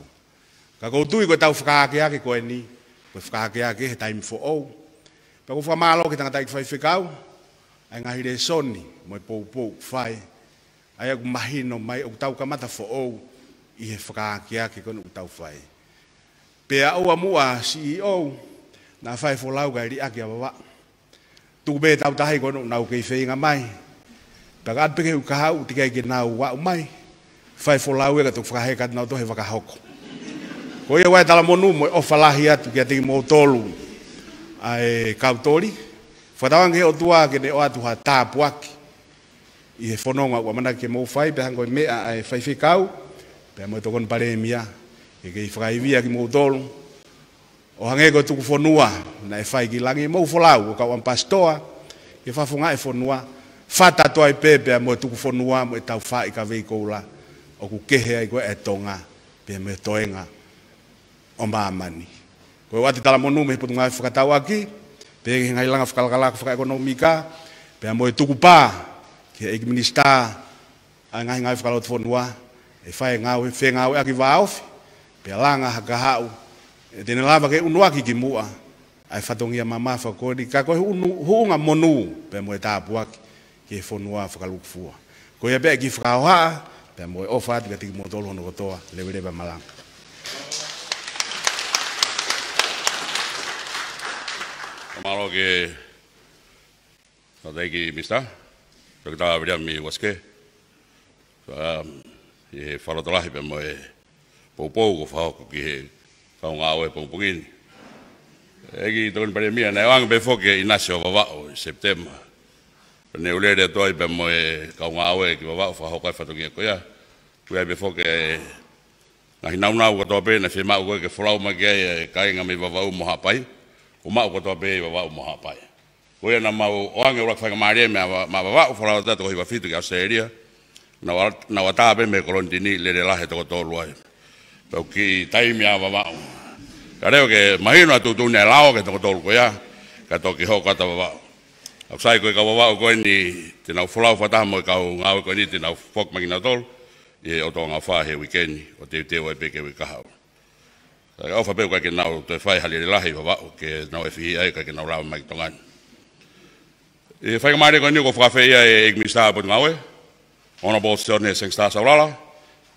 S9: ka ko tu i ko ta faka ke ake ko ni ko faka ke ake he time for all pa ko fa malo ki tanga ta i fai fikau ai ngai re soni mo pou pou fai ai aku mahi no mai o tau ka mata fo o i he whaka ki ake kono o tau whai. Pea e o mua CEO na whai fo lau gai ri ake a wawa. Tuku be tau tahi kono o nau kei whainga mai. Taka atpeke u kaha u tikei ke nau wa u mai. Whai fo lau e ka tuk whakahe kat nau tohe whaka hoko. Ko ia wai tala monu mo e ofalahi atu ki a mo tolu ai kautori. Whatawangi o tua ke ne o atu ha tāpuaki i he whanonga ua manake ke mōwhai, pe hango i mea a e whaifikau, pe mo tokon pare mia, e ke i whakaiwia ki mōtolu, o hange ko tuku whanua, na e whai ki langi mōwholau, o kawam pastoa, e i whafunga e whanua, whata toa i pepe a mo tuku whanua, mo e tau wha i ka veikoula, o ku kehe ai koe e tonga, pe mo e toenga o maamani. Koe wati tala monu me putunga e whakatau aki, pe e ngai langa whakalakalaka whakaekonomika, pe a mo e tuku paa, ke e minista a ngai ngai whakalo tfonua e whae ngau e ngau e aki vāofi pe langa haka hau e tēne lava ke unua ki ki mua ai whatongia mamā whakori ka koe huunga monu pe moe tāpuaki ke whonua whakalukufua ko ia pea ki whakaohaa pe moe ofa ati katiki motolo hono kotoa lewereba malanga
S2: Maro ke... Tadeki, mister. Tak tahu mi waske. Um, ye falat lah mo mae. Popo ko fau ko ki he. Kau ngawe pung pungin. Egi tuan pada mi ane wang befoke inasio bawa o September. Ne ulir dia tuai ibu mae. Kau ngawe ki bawa e o fau kau fatungi ko ya. Kau ibu befoke. Nah inau nau ko tope na fima ko ke falau mae ke kai ngami bawa o mohapai. Kuma ko tope bawa o mohapai. Oia na mau oange ora fa mare me ma ba ba fora da to hiva fitu ga seria. Na na wata be me kolon le le la heto to loai. Pau ki tai me ba ba. Kareo ke mahino atu tu ne lao ke to to ko ya. Ka to ki ho ka ta ba Au sai ko ka ba ba ko ni te na fola fa ta mo ka nga ko ni te na fok ma ngina tol. E o to nga fa he weekend o te te wai pe ke we ka ha. Ka ofa pe ko ke na to fai hali le la he ba ba ke na o fi e ai ka ke na ra ma ki E whaika maare koe niu ko whakawhia e ik mista apu ngawe. Honorable Sir Nes Seng Stas Aurala.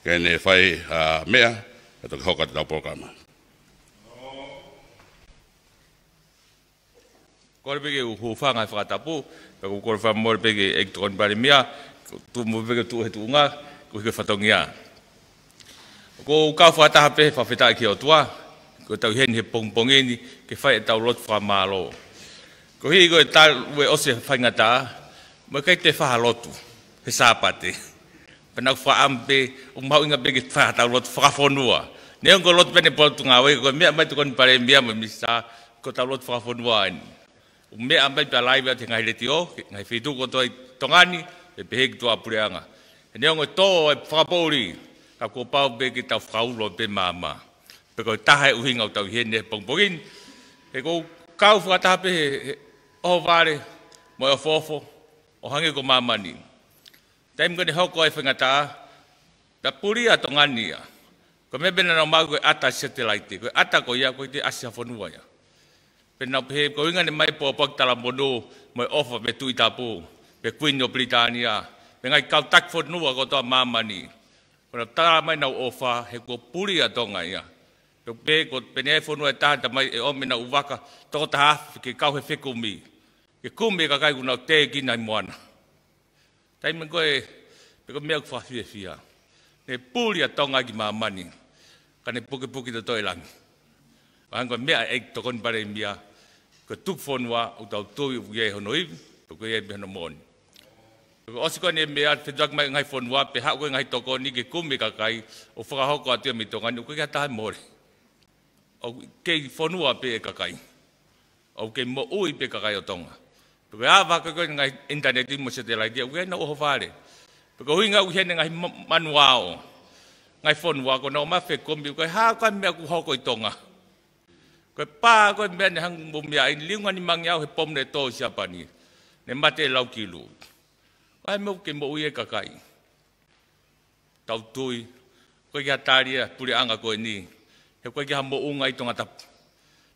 S2: Kene whai uh, mea e toki hoka te tau programa.
S10: Kore pege u huwha ngai e whakatapu. Pako kore wha mori pege e ik tukoni pari mea. Tu mo pege tu he tu unga. Ko hike whatongia. Ko kau whakataha pehe whawhetai ki o tua. Ko tau hen he pongpongeni. Ke whai e tau lot whamalo. Ko tau lot whamalo. Ko hiri koe tāru e ose whaingatā, mo kei te whaha lotu, he sāpate. Pena ku whaampe, o mau inga peke whaha tāru lotu, whakafonua. Nei onko lotu pene pōtu ngā wei, koe mea mai tukoni pare mea mo misa, ko tāru lotu whakafonua ani. O mea mai pia laiwea te ngai reti o, ngai whitu ko toi tongani, e pehek tu apureanga. E nei onko tō e whakapouri, ka ko pau peke tau whakaulo pe māma. Pekoi tahai e uhinga o tau hiene pongpongin, he kou kau whakataha oho vare, moi o fofo, o hangi ko mamani. Taim gani hoko e whingata, ta puri a tonga nia. Ko me bena nao mau koe ata sete laite, koe ata ko ia, koe te asia whanua ia. Pena nao pehe, ko ingane mai po apak tala mono, moi ofa pe tui tapu, pe Queen o Britannia, pe ngai kau tak whanua ko toa mamani. Ko na tala mai nao ofa, he ko puri a tonga ia. Pe pehe, ko pene e whanua e tahanta mai e ome na uwaka, toko taha, ke kau he whekumi. Pe ke kume ka kai kuna te ki nai moana. Tai me koe, pe ko mea kwa fie fia. Ne puli a tonga ki maa ka ne puki puki to toi langi. Wahan koe mea eik to koni pare mia, ko tuk fonua u tau tui u yei hono iu, pe koe yei mea moani. Ko osi koe ne mea, te tuak mai ngai fonua, pe hau koe ngai toko ni ke kume ka kai, o whakahoko atia mitonga ni, koe kia tahan mori. O kei fonua pe e kakai. O kei mo ui pe kakai o o tonga. Pe a va ko nga internet mo se dela dia we na o vale. Pe ko ngai u hene nga manuao. Nga phone wa ko na ma fe kombi, mi ko ha ka me ku ho ko tonga. Ko pa ko me ne hang bu in ai lingua ni mang yao he pom to sia pa Ne mate lau kilu. Ai mo ke mo uye ka kai. Tau tui ko ya taria puri anga ko ni. He ko ya mo unga i tonga tapu.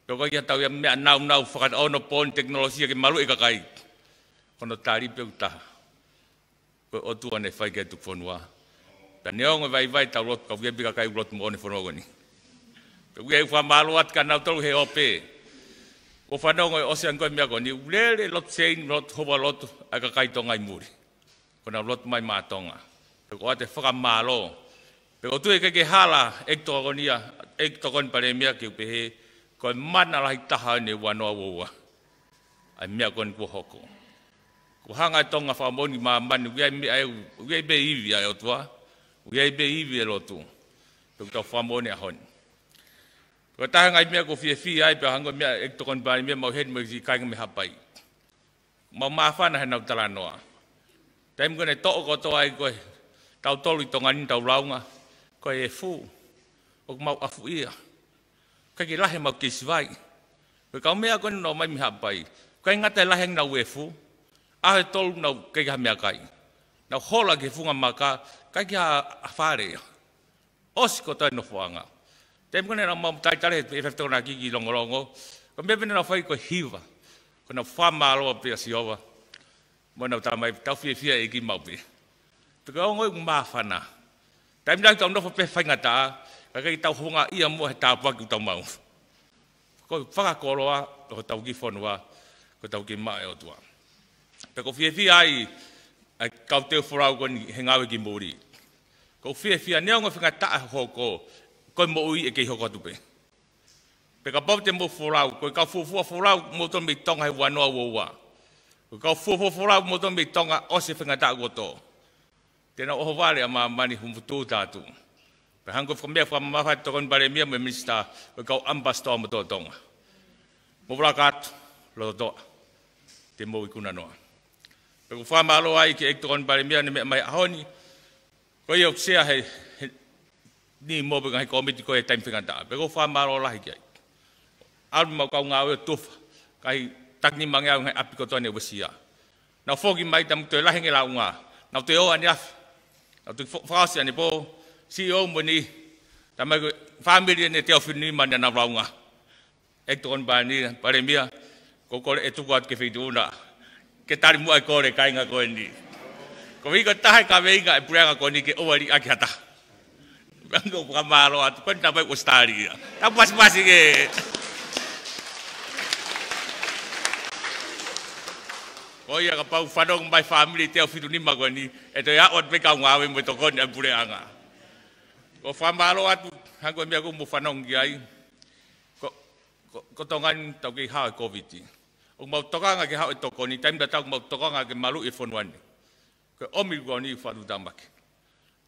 S10: Yo kai ia tau ia mea nau nau whakat ono pōn teknolosia ke malu e kakai. Kono tāri pe utaha. Koe o tuane whai kei tuk whanua. Ta neo ngai vai vai tau lot, kau kia pika kai ulot mo one whanua goni. Pe ui hei whamalo at ka nau tau he ope. O whanau ngai ose angoi mea goni, ulele lot sein, lot hova lot, a kakai tonga muri. Kona lot mai mātonga. Pe koa te whakamalo. Pe tu e hala, ek tokonia, ek tokon pare mea ki ko mana lai taha ne wanoa wua. Ai mea koni kua hoko. Ko hanga tonga wha moni mā mani, wia i be iwi ai otua, wia i be iwi e lotu, to kia wha moni ahoni. Ko taha ngai mea ko fie fi ai, pia hanga mea ek tokoni bani mea mau heni mea ki kainga me hapai. Mā mawhana hei nau tala noa. Taim kone toko koto ai koe, tau tolu i tonga ni tau raunga, koe e fu, ok mau afu ia. Ia kai ki lahe mau kisi vai. Koe kau mea koe nau mai miha pai. Koe ngatai lahe ngā uefu, ahe tolu nau kai ki hamea kai. Nau hola ki funga maka, kai ki hawhare. Osi ko tai nofuanga. Te mkone nau mau tai tare, e fefto kona kiki longo. Koe mea pene nau whai ko hiwa. Koe nau wha maaloa pia siowa. Moe nau tamai, tau fia fia e ki maupi. Tuka ongoi ngu e maa whana. Taimilaki tau nofu pe whaingataa, a kei tau honga ia mua he tāpua ki tau mau. Ko i whakakoroa, ko tau ki whanua, ko tau ki e o tua. Pe ko fie fie ai, a kau teo whorau ko ni he ngāwe ki mōri. Ko fie fie, nea unga whinga taa hoko, ko i mōui e kei hoko atupe. Pe ka pau te mō whorau, ko i kau fuafua whorau, mō tonu mei tonga he wanoa wawa. Ko i kau fuafua whorau, mō tonu mei tonga, o se whinga taa goto. Tēnā oho wale a mā mani humutu tātou. quốc pe hango phạm me phải ma hat ton bare me me mista we go ambassador mo to tong mo brakat lo to te mo ikuna no pe ko fa malo ai ke ekton bare me ne mai có ko yo hay, he mua mo hay ngai komiti ko e time finga ta pe ko fa malo la hi ke al mo ka nga we tuf kai tak ni mangia ngai api ko to ne wesia na fogi mai tam to la hinge la nga na to yo ania na to fa xia này po CEO mani tama family ne teo fini mana na raunga ek ton bani pare mia ko ko e tu ke fiduna ke tari mu ai kore kai nga ko ni ko wi ko ka ve nga e pura nga ko ni ke owari akata bango kamaro at kon tabai ustari ya. ta pas pas ke ya kapau fadong by family teo fitu ni magoni eto ya ot pe ka ngawe mo to kon e anga Ko whamalo atu, hango mea ko mo whanongi ai, ko, ko, ko tongan tau hao e COVID. O mau tokanga ki hao e toko ni, taimda tau mau tokanga ki malu e one. Ko Omigoni i whatu tamaki.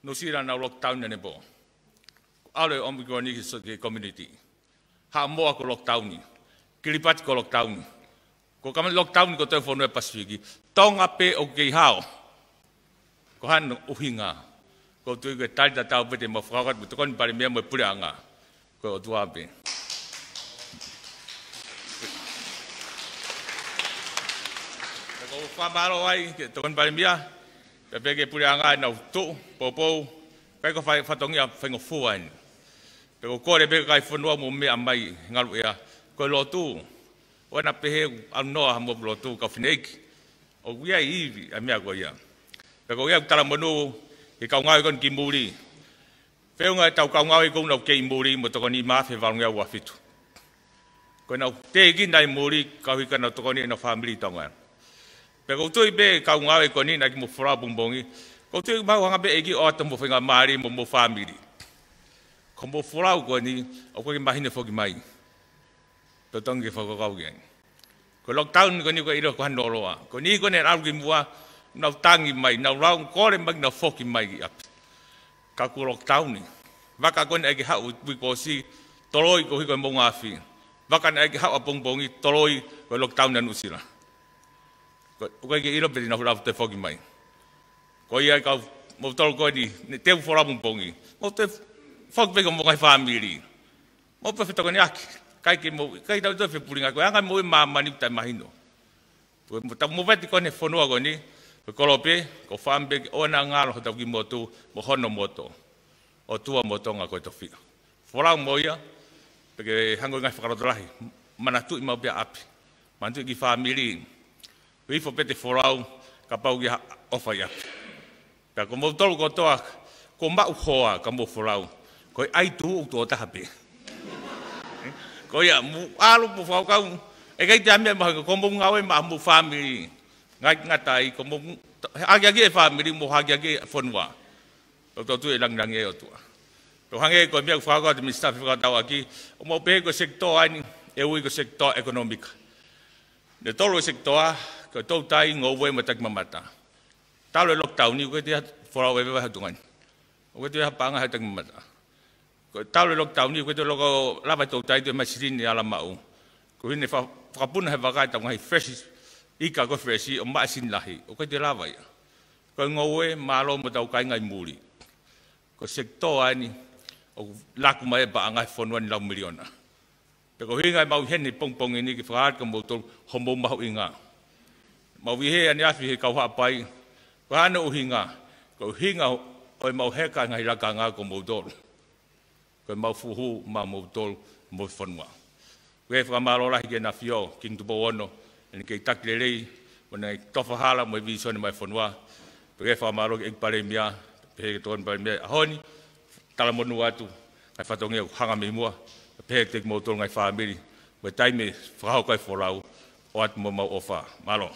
S10: No sira na lockdown ne bo. Ale omikron i community. Ha moa ko lockdown ni. Kilipat ko lockdown ni. Ko kama lockdown ko te whanua pasifiki. Tonga pe o hao. Ko hano uhinga. Ko ko tu ko tal ta tau pete mo fragat mo kon pare me mo puranga ko tu ape ko fa baro ai ke kon pare mia pe pe ke puranga na tu popo kai ko fa fa tong ya fa ngofu ai pe ko kore pe kai fo no mo me amai ngalu ya ko lo tu ona pe he ano ha mo lo tu ka finek o ia ivi a mea ko ia pe ko ia tala mo no ke kau ngai kon ki muri feo ngai tau kau ngai kon nau ke muri mo toko ni ma fe val ngai wa fitu ko nau te ki nai muri kau hi kana toko ni na family tonga pe ko toi be kau ngai kon ni na ki mo fora bumbongi ko toi ma wanga be egi o to mo fe ngai mari mo mo family ko mo fora ko ni o ko ki mahine fo ki mai to tongi fo ko kau gen ko lockdown ko ni ko iro ko hanoro ko ni ko ne au ki mua nau tangi mai, nau raung kore mai, nau foki mai ki api. Ka ku lockdowni. Waka kone eki hau ui kosi, toloi ko hiko e mong afi. Waka na eki hau apongpongi, toloi ko lockdowni anu sila. Ukoi ki ira peti nau rau te foki mai. Ko ia kau, mo tolo koe ni, ne teu fora mongpongi. Mo te foki peka mongai whaamiri. Mo pefetoko ni aki. Kai ki mo, kai tau tofe puringa koe, angai mo e maa mani utai mahino. Mo vete kone fonua koe ni, Ko kolope, ko whambe, o nā ngāro ho tau ki motu, mo hono moto, o tua moto koe tau whika. Whorau peke hango ngai whakarotorahi, mana tu i maupia api, mana tu i ki whamiri, ko ifo pete whorau, ka pau ki ofa i api. Pea ko motoru kotoa, ko mau hoa ka mo whorau, ko i aitu u tō tahape. Ko ia, mu alu po kau, e kai te amia mahinga, ko mo ngawe maa mo ngay ngay tại ngai ngata i ko mo agi agi family mo agi agi fonwa to to tu lang lang e tu to hange ko mi fa ko mi staff ko tawa ki mo pe ko sector ani e ui ko sector economic de toro sector ko to tai ngo we mo tak mamata ta lo lockdown ni ko dia for we ba tu ngan ko dia pa nga tak mamata ko ta lo lockdown ni ko to lo ko la ba to tai tu ma sirin ni ala ma u ko ni fa fa pun ha ba ka ta ngai fresh i ka ko fresi o mai sin lahi o ka te lava ia ko ngowe malo mo tau kai ngai muri ko sekto ani o laku mai ba e ngai fo nuan lau miliona pe ko hinga mau hen ni pong pong ni ki fraat ko motor homo mau inga mau vihe ani afi he kau hapai ko hana o hinga ko hinga o e mau heka ngai laka nga ko motor ko mau fuhu ma motor mo fo nuan Kwe fra ke na fio, kintu tupo wono, ni ke tak le rei, wana i e tofa hala mo i vi sone mai whanua, pe kei wha maroki eki pare mia, pe hei tohoni pare mia, ahoni, tala monu atu, ngai whatongi au hanga mei mua, pe hei teki mautoro ngai whaamiri, mo i taime whakau kai whorau, o atu mo mau ofa, maro.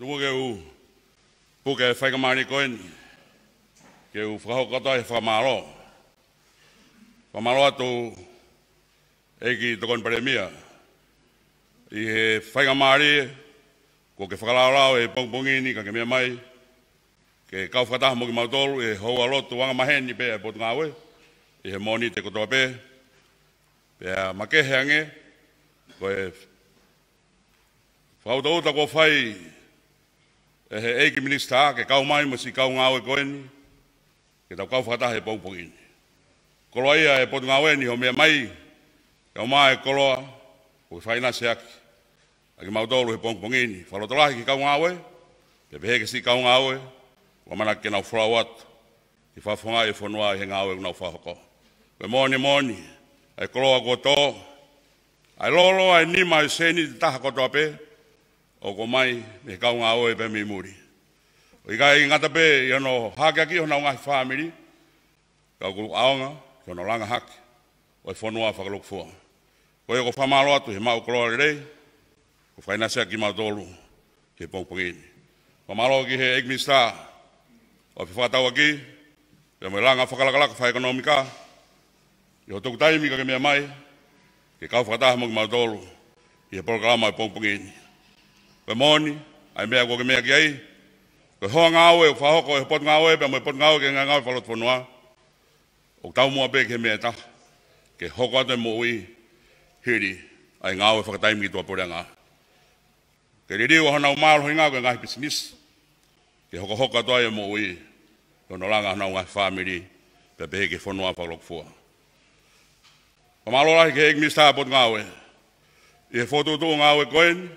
S2: Rua ke u, pu ke whaikamari koeni, ke u whakau katoa e whakamaro, Wa malo atu e ki tokon paremia. I he whainga maari, ko ke whakalaorao e pongpongi ni ka ke mea mai, ke kau whakataha mo ki mautolu e hou alotu wanga maheni pe a e potunga awe, i he moni te kotoa pe, pe a makehe ange, ko e whauta uta ko whai e he eiki minister ke kau mai mo si kau ngawe koeni, ke tau kau whakataha e pongpongi ni. koloa ia e potu ngāweni o mea mai, e o mai koloa, o i whaina se aki. Aki mautolu he pongpongini, whalotolahi ki kau ngāwe, pe pehe si kau ngāwe, wa mana ke nau whurau atu, i whawhonga e whanua he ngāwe unau whahoko. Koe mōni mōni, ai koloa ko tō, ai lolo ai nima ai sēni te taha kotoa pe, o ko mai me kau pe mi muri. O i kai ngata pe, i ano ki o nau ngai whāmiri, kau kuru aonga, fono langa hak Oi e fono afa lok fo Oi go fama malo atu he mau kolo re o fa ina sia ki ma dolu he pong pong ini o malo ki he ek mista o fa fa tau ki e mo langa fa kala fa ekonomika e o tok tai mi ka ke mea mai ke ka fa ta mo ma dolu e pol kala ma pong pong ini moni ai mea go ke mea ki ai Ko hoa ngā oe, ko whahoko e hopot ngā oe, pia mo hopot ngā oe, ke ngā ngā oe, falot whanua. O tau mua pe ke meta, ke hoko atoe mo ui, hiri, ai ngāwe whakataimi ki tua porenga. Ke re reo hana o maro hinga koe ngahi pisimis, ke hoko hoko atoe mo ui, tono langa hana o ngahi whamiri, pe pehe ke whanua whalokfua. Pa malo lahi ke hek mista apot ngāwe, i he fototo o ngāwe koen,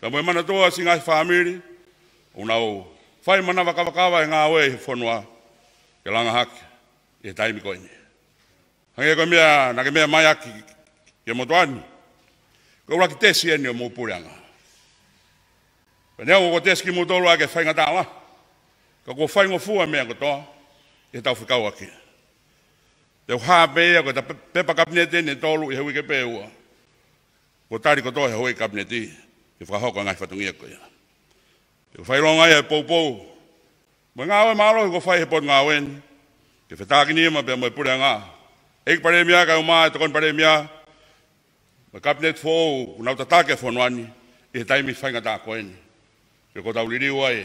S2: ta mwe mana toa si ngahi whamiri, unau, whai mana wakawakawa e ngāwe i he ke langa hake e taimi koe me. Hange koe mea, nake mea mai aki, ke moto ani, koe uraki tesi ene o mou pureanga. Pene o koe tesi ki moto ua ke whainga tāla, koe koe whaingo fua mea kotoa, e tau whikau aki. Te uha pēia, koe ta pepa kabinete ene tolu, e hui ke pē ua. Koe tari kotoa e hui kabinete, e whakahoko ngai whatungi e koe. Te whaironga e poupou, Mwen nga wen malo, go fai hepot nga wen, Ke fetak ni e ma pemoi pura nga. Ek pare mia ka uma e to kon pare mia. Ma cabinet fo un auto attack fo noani. E tai mi fainga ta koen. Ke ko tau liri wai.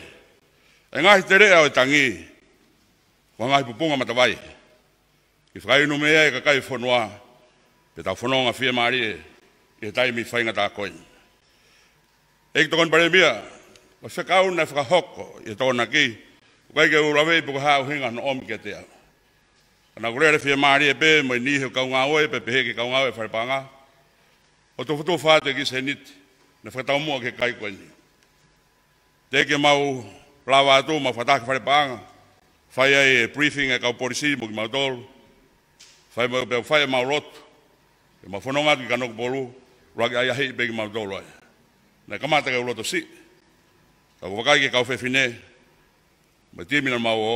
S2: Enga e tere a tangi. Ko nga pupunga mata vai. Ke fai mea e ka kai fo noa. Pe ta fo no nga fie mari. E tai mi fainga ta koen. Ek to kon pare mia. Ko se kaun na fra hokko. E to na ki. Ko ai ke u rawe pu ha u hinga no om ke te. Ke Ana gurea rewhia maari e pe, mai ni heu kaunga oe, pe pehe ke kaunga oe wharepanga. O tu whutu whātua ki se niti, na whakatau mua ke kai koe ni. Te ke mau lawa atu, ma whataka wharepanga, whai ai e briefing e kau polisi, mo ki mau tolu, whai mau peo whai e mau rotu, e mau whanonga ki kanoku polu, rake ai ahi pe ki mau tolu ai. Na kamata kei uloto si, kau wakai ke kau whewhine, ma tīmina mau o,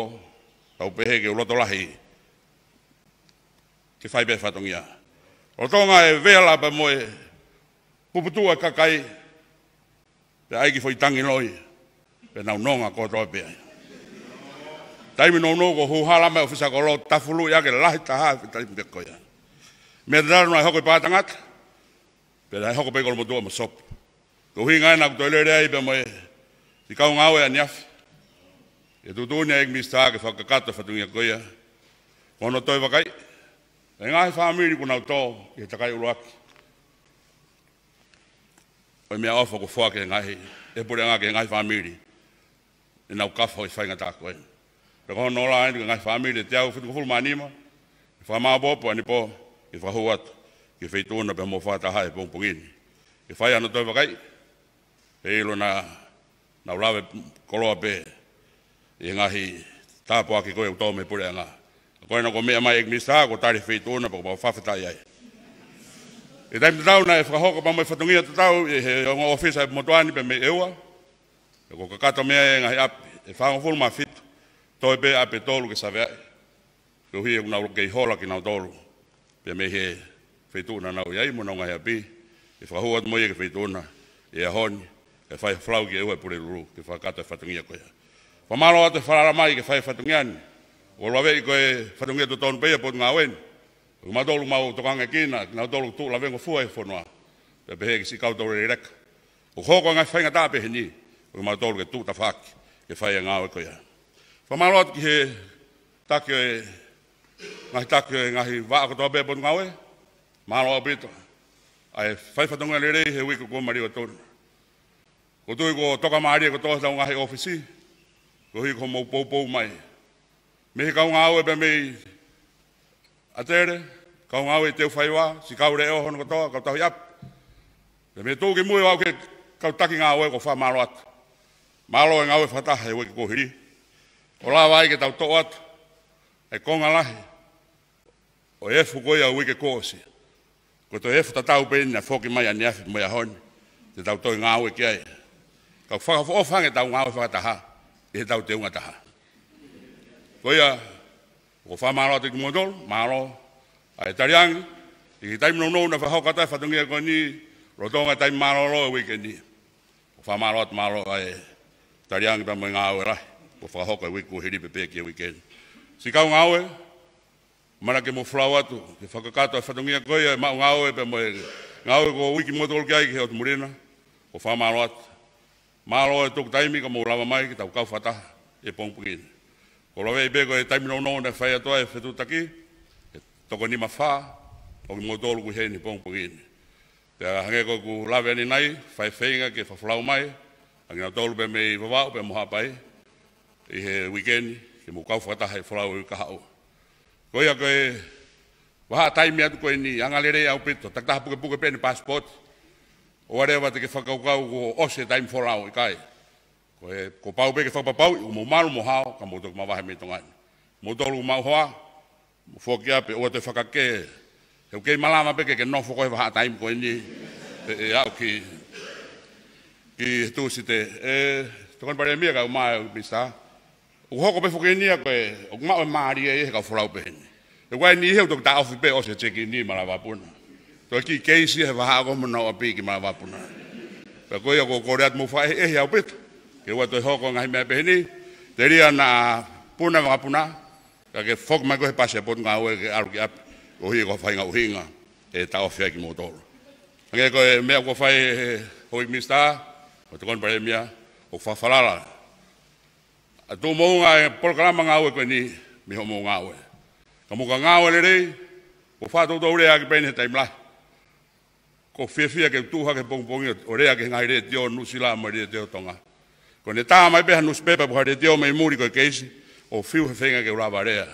S2: kau pehe ke uloto lahi ii ke fai pe fatongi a. O tonga e vela pa moe puputua kakai pe aiki foi tangi noi pe nau nonga ko toa pe ai. Taimi no no ko huhala me ofisa ko lo tafulu ya ke lahi taha e pe taimi pe koya. Me dara no hoko pa tangat pe dai hoko pe ko mo tua mo sop. Ko hinga e na ko toile rei pe moe si kaung awe anyaf. E tu tunia ik e mistake fakakata fatungia koya. Ono toi vakai. Ono toi vakai. E ngā he kuna uto i he takai uru aki. Oi mea ofa ko fuake ngā he, e, e pure ngā ke ngā he whāmiri. E nau kafo i whainga tāko e. Rako hono nōra aini ka ngā he whāmiri e te au whitu kuhulu mānima. E whā māu bōpo ane pō, e whā huat, ke whai tūna pe mō whāta hae pōng pōgini. E whai ana tōi whakai, e ilo na, na urawe koloa pē. E ngā he tāpua ki koe utau me pure ngā he. Ko ina ko mea mai ek misa ko tari fei tona pa pa fa ai. E taim tau na e fraho ko pa mai e fatungia te tau e he o ngā ofisa e motuani pe me ewa. E ko kakato mea e ngai ap e fango fulu ma fit. To e pe a pe tolu ke save ai. Ko hui e kuna uke i hola ki nao tolu. Pe me he fei tona nao iai mo nao ngai api. E fraho atu moe ke fei e, e, e a honi. E fai flau ki ewa e pure lulu ke fakata e fatungia koia. Pa malo atu e fararamai ke fai fatungiani. Pa malo O rawe i koe whanungia tu tōnu peia pōt ngā wen. O mau tō kanga kina, ngā tōlu tū la vengo fua fonoa. E whanua. Te pehe ki si kautau re reka. O kōko ngā whainga tāpehe ni, o ma ke tū ta whāki, ke whaia ngā wen koea. Whamalo atu ki he takio e, ngahi takio e ngahi waa kotoa peia pōt ngā wen, maalo au pito. Ai whai whatunga re rei he wiko kua mariwa tōnu. Ko tui ko toka maaria kotoa tau ngahi ofisi, ko hui ko mou poupou mai. Me ka unha aue pe mei atere, ka unha aue teu whaiwa, si kaure e oho no katoa, ka tahi ap. Pe mei tūki mui wau ke kautaki ngā aue ko wha maro atu. Malo e ngā aue whataha e weke kohiri. O la wai ke tau tō atu, e konga lahi. O efu koe a weke kōsi. Ko to efu tatau pe ina whoki mai ani afi mai ahon, te tau tō ngā aue ki ai. Ka whakafo ofange tau ngā aue whakataha, e tau te unga taha. Koe a, ko wha maro te kumotol, maro, a e tariangi, i ki taimu nounou na whahokata, whatungi a koni, rotonga taimu maro ro e wikendi. Ko wha maro atu maro a e tariangi pa mui ngā oe rai, ko whahoka e wiku hiri pe peki Si kau ngā oe, mara ke mo flau atu, ke whakakato e whatungi a koe a e mau ngā oe pa mui ngā ko wiki motol ke ai ki heotu murena, ko wha maro atu. Maro e tuk taimi ko mo rama mai ki tau kau whata e pongpukini. O lawe i bego e taimino no na fai atoa e fetu taki, e toko ni mawha, o ki motolu ku heni pong pogini. Te a hange ko ku lawe ani nai, fai feinga ke fafulau mai, a ngina tolu pe mei vavau pe moha pai, i he weekend, ke mo kau whakataha e fulau i kahau. Ko ia koe, waha taimi atu koe ni angalere au pito, taktaha puke puke pene passport, o arewa te ke whakaukau ko ose taimi fulau i kai ko e ko pau pe ke fa pau mo mal mo ha ka mo tok ma va he me tonga mo to lu ma hoa mo fo ke ape o te fa ka ke e ke mala ma pe ke no fo ko e va time ko ni e ya e, o ki ki tu si te e to kon pare mi ka ma mi sa u ho ko pe fo ke ni ko e o ma ma ri e ka fo la pe ni e wa ni he o tok ta o fi pe o se che ki ni ma la va pu na to ki ke si e va ha ko mo na o pe ki ma va pu na Pero yo, como corea, como fue, es ya, pues, ke wa to hoko nga me peni te ria na puna nga puna ka ke fok ma ko he pase pon nga we ke aru ki ap o hi ko fai nga uhinga e ta o fia ki motor nga ko me ko fai eh, o i mista o te kon pare mia o fa falala a tu mo nga eh, programa nga we ko ni mi ho mo nga we ka mo nga we le o fa to do re a ki peni te mla ko fia fia ke tuha ke pong pong o re a ke nga re tio nu sila ma re tio tonga Ko ne tā mai peha nus pepa puha re teo mai muri koe keisi, o fiu he whenga ke urawa rea.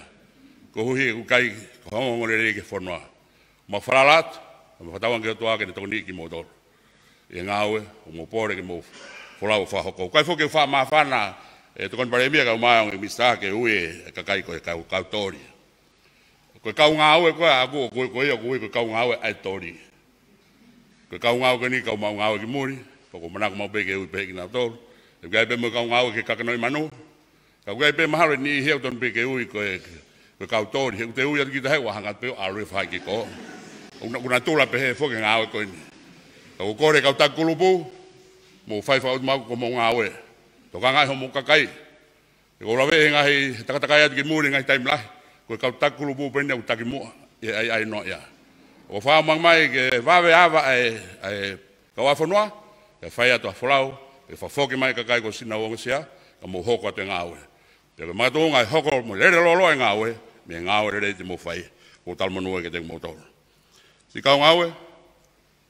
S2: Ko huhi e kukai, ko hongo ngore rei ke whonua. Ma wharalat, ma whatawan ke atua ke ne tokoni ki mōtor. E ngā ue, o mō pōre ke mō whorau wha hoko. Kai fō ke wha mā whana, e tokon paremia ka umai ongi mista ke ue e kakai koe kau kau tori. Koe kau ngā ue koe, a kua koe koe ia koe koe kau ngā ue ai tori. Koe kau ngā ue ke ni, kau mau ngā ue ki muri, pako manako mau peke ui peke ki nā tōru. Ngai be pe mo ka ngau ke kaka noi manu. Ka gai pe mahare ni he ton pe ke ui ko e ko ka utori he te ui ki te hewa hanga pe a re fai ki ko. Una una tura pe he fo e ke ngau ko ni. Ka ko kore ka ta kulupu mo faifa fai ma ko mo ngau e. To ka ngai ho mo ka kai. E ko rawe nga hi ta ka ta kai ki muri nga time lai. Ko ka ta kulupu pe ne ta ki mo e ai ai no ya. O fa mang mai ke va ve ava e e ka wa fo noa. Ya fai ato a folau e fa foki mai ka kai ko sina o ngsia ka mo hoko e te ngawe te ma to ngai hoko mo le le lo lo e ngawe me ngawe le te mo fai ko tal mo ke te mo to si ka ngawe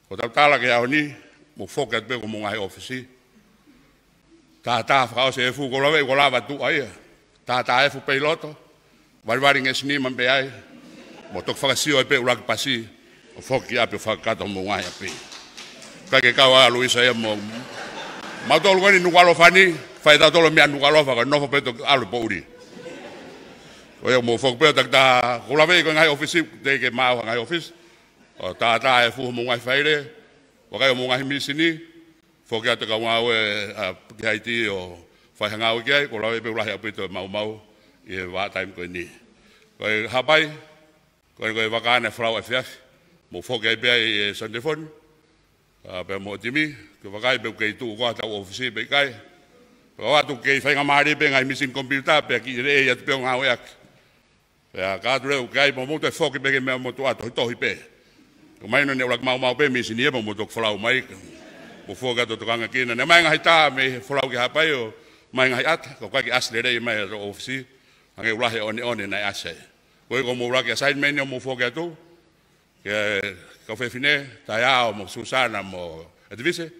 S2: ko tal tala ke ao ni mo foki te ko mo ngai ofisi ta ta fa o se e fu ko lave ko lava tu ai ta ta e fu piloto vai vai nges ni man be ai mo to fa si o pe ura ke pasi o foki ape fa ka to mo ngai ape ka ke ka wa luisa e mo Ma tō luka ni nukalo whani, whai tā tōlo mea nukalo whaka, nofo pe tō alu po uri. O eo mō whok pēr tak tā, kula vei koe ngai ofisi, te ke māu ngai ofis, o tā tā e fuhu mō ngai whaire, wakai o mō ngai misini, whokia taka wā oe ki haiti o whai hanga oe kia, kula vei pe ulahi apu tō mau mau, i e wā taim koe ni. Koe hapai, koe koe wakāne whrau e whiafi, mō whokia i pēr i e sandefon, pēr mō timi, ke wakai pe ke tu ko ta ofisi pe kai ko tu ke fa nga mari pe ngai misin computer pe ki re ya pe nga oyak pe ya, ka tu re kai mo mo te foki pe ke me mo tu ato to pe ko mai no ne rak mau mau pe misin ye mo tu flau mai mo fo ga to kanga ki na mai ngai ta me flau ke hapa yo mai ngai at ko ka ki as le re mai ofisi ngai ulahe oni oni na ase ko ko mo rak assignment yo mo fo ga tu ke ka fe fine ta ya mo susana mo advise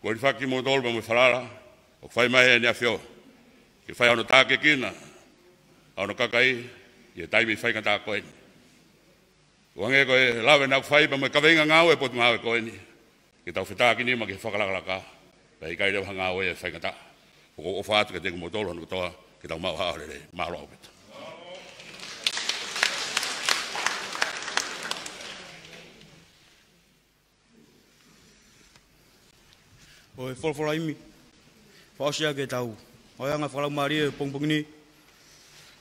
S2: Kua ni whaki mōta olu mōi wharara, o whai mai e ni a whio. Ki whai ono tāke kina, ono kakai, i e taimi whai ngā tā koeni. Kua ngē koe lawe nā whai pa mōi kawenga ngā oe pōtu mawe koeni. Ki tau whetāki ni ma ki whakalakala kā, pa i kai rewa ngā e whai ngā tā. o whātu ka tēku mōta olu hanu kutoa, ki tau mau hāore re, mālo au kato.
S11: o e wharawhara imi. Whaosia ke tau. Oia ngā whalau maria e pongpong ni.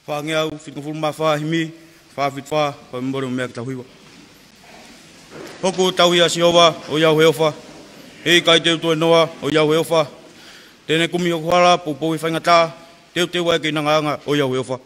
S11: Whaange au, whitunga whuruma whaa himi. Whaa whit whaa, whaa mbore mea ke tauhiwa. Hoko tau hia si owa, o iau he ofa. He kai teutu e noa, o iau he ofa. Tēne kumi o kuhara, pōpō i whaingatā. Teuteu ai ke nanganga, o iau he o iau he ofa.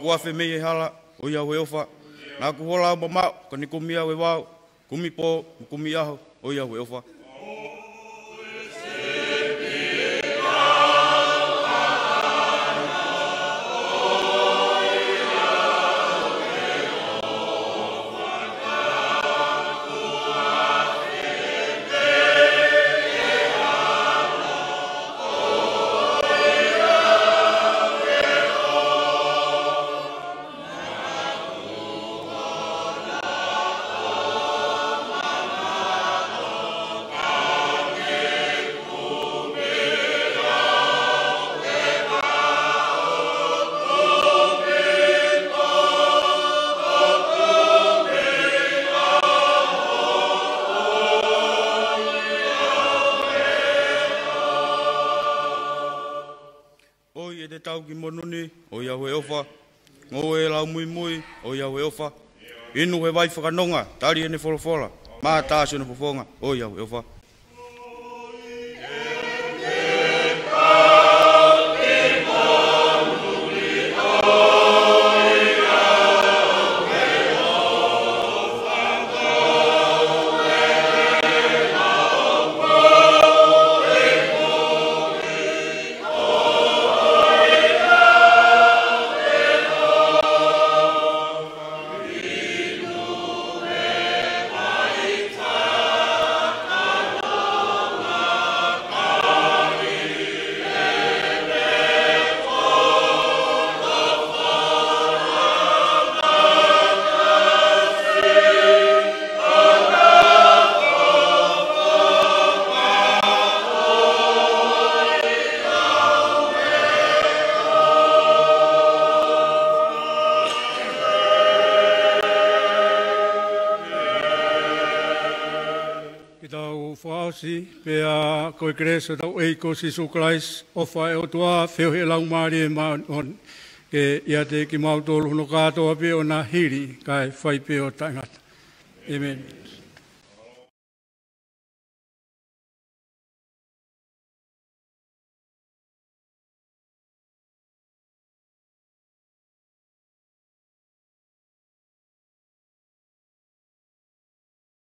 S11: ku afe mei e hala, o iau e ofa. Nā ku hola au mamau, ka nikomia au e wau, kumi pō, kumi aho, o iau e ofa. inu he wai whakanonga, tari ene wholawhola, maa tāsio na pofonga, o iau, eo wha.
S4: ko e kreso tau e ko si su krais o fai o tua feo he lau maari e ma on e ia te ki mautolo no kato ape o na hiri kai fai pe o tangata. Amen. Amen.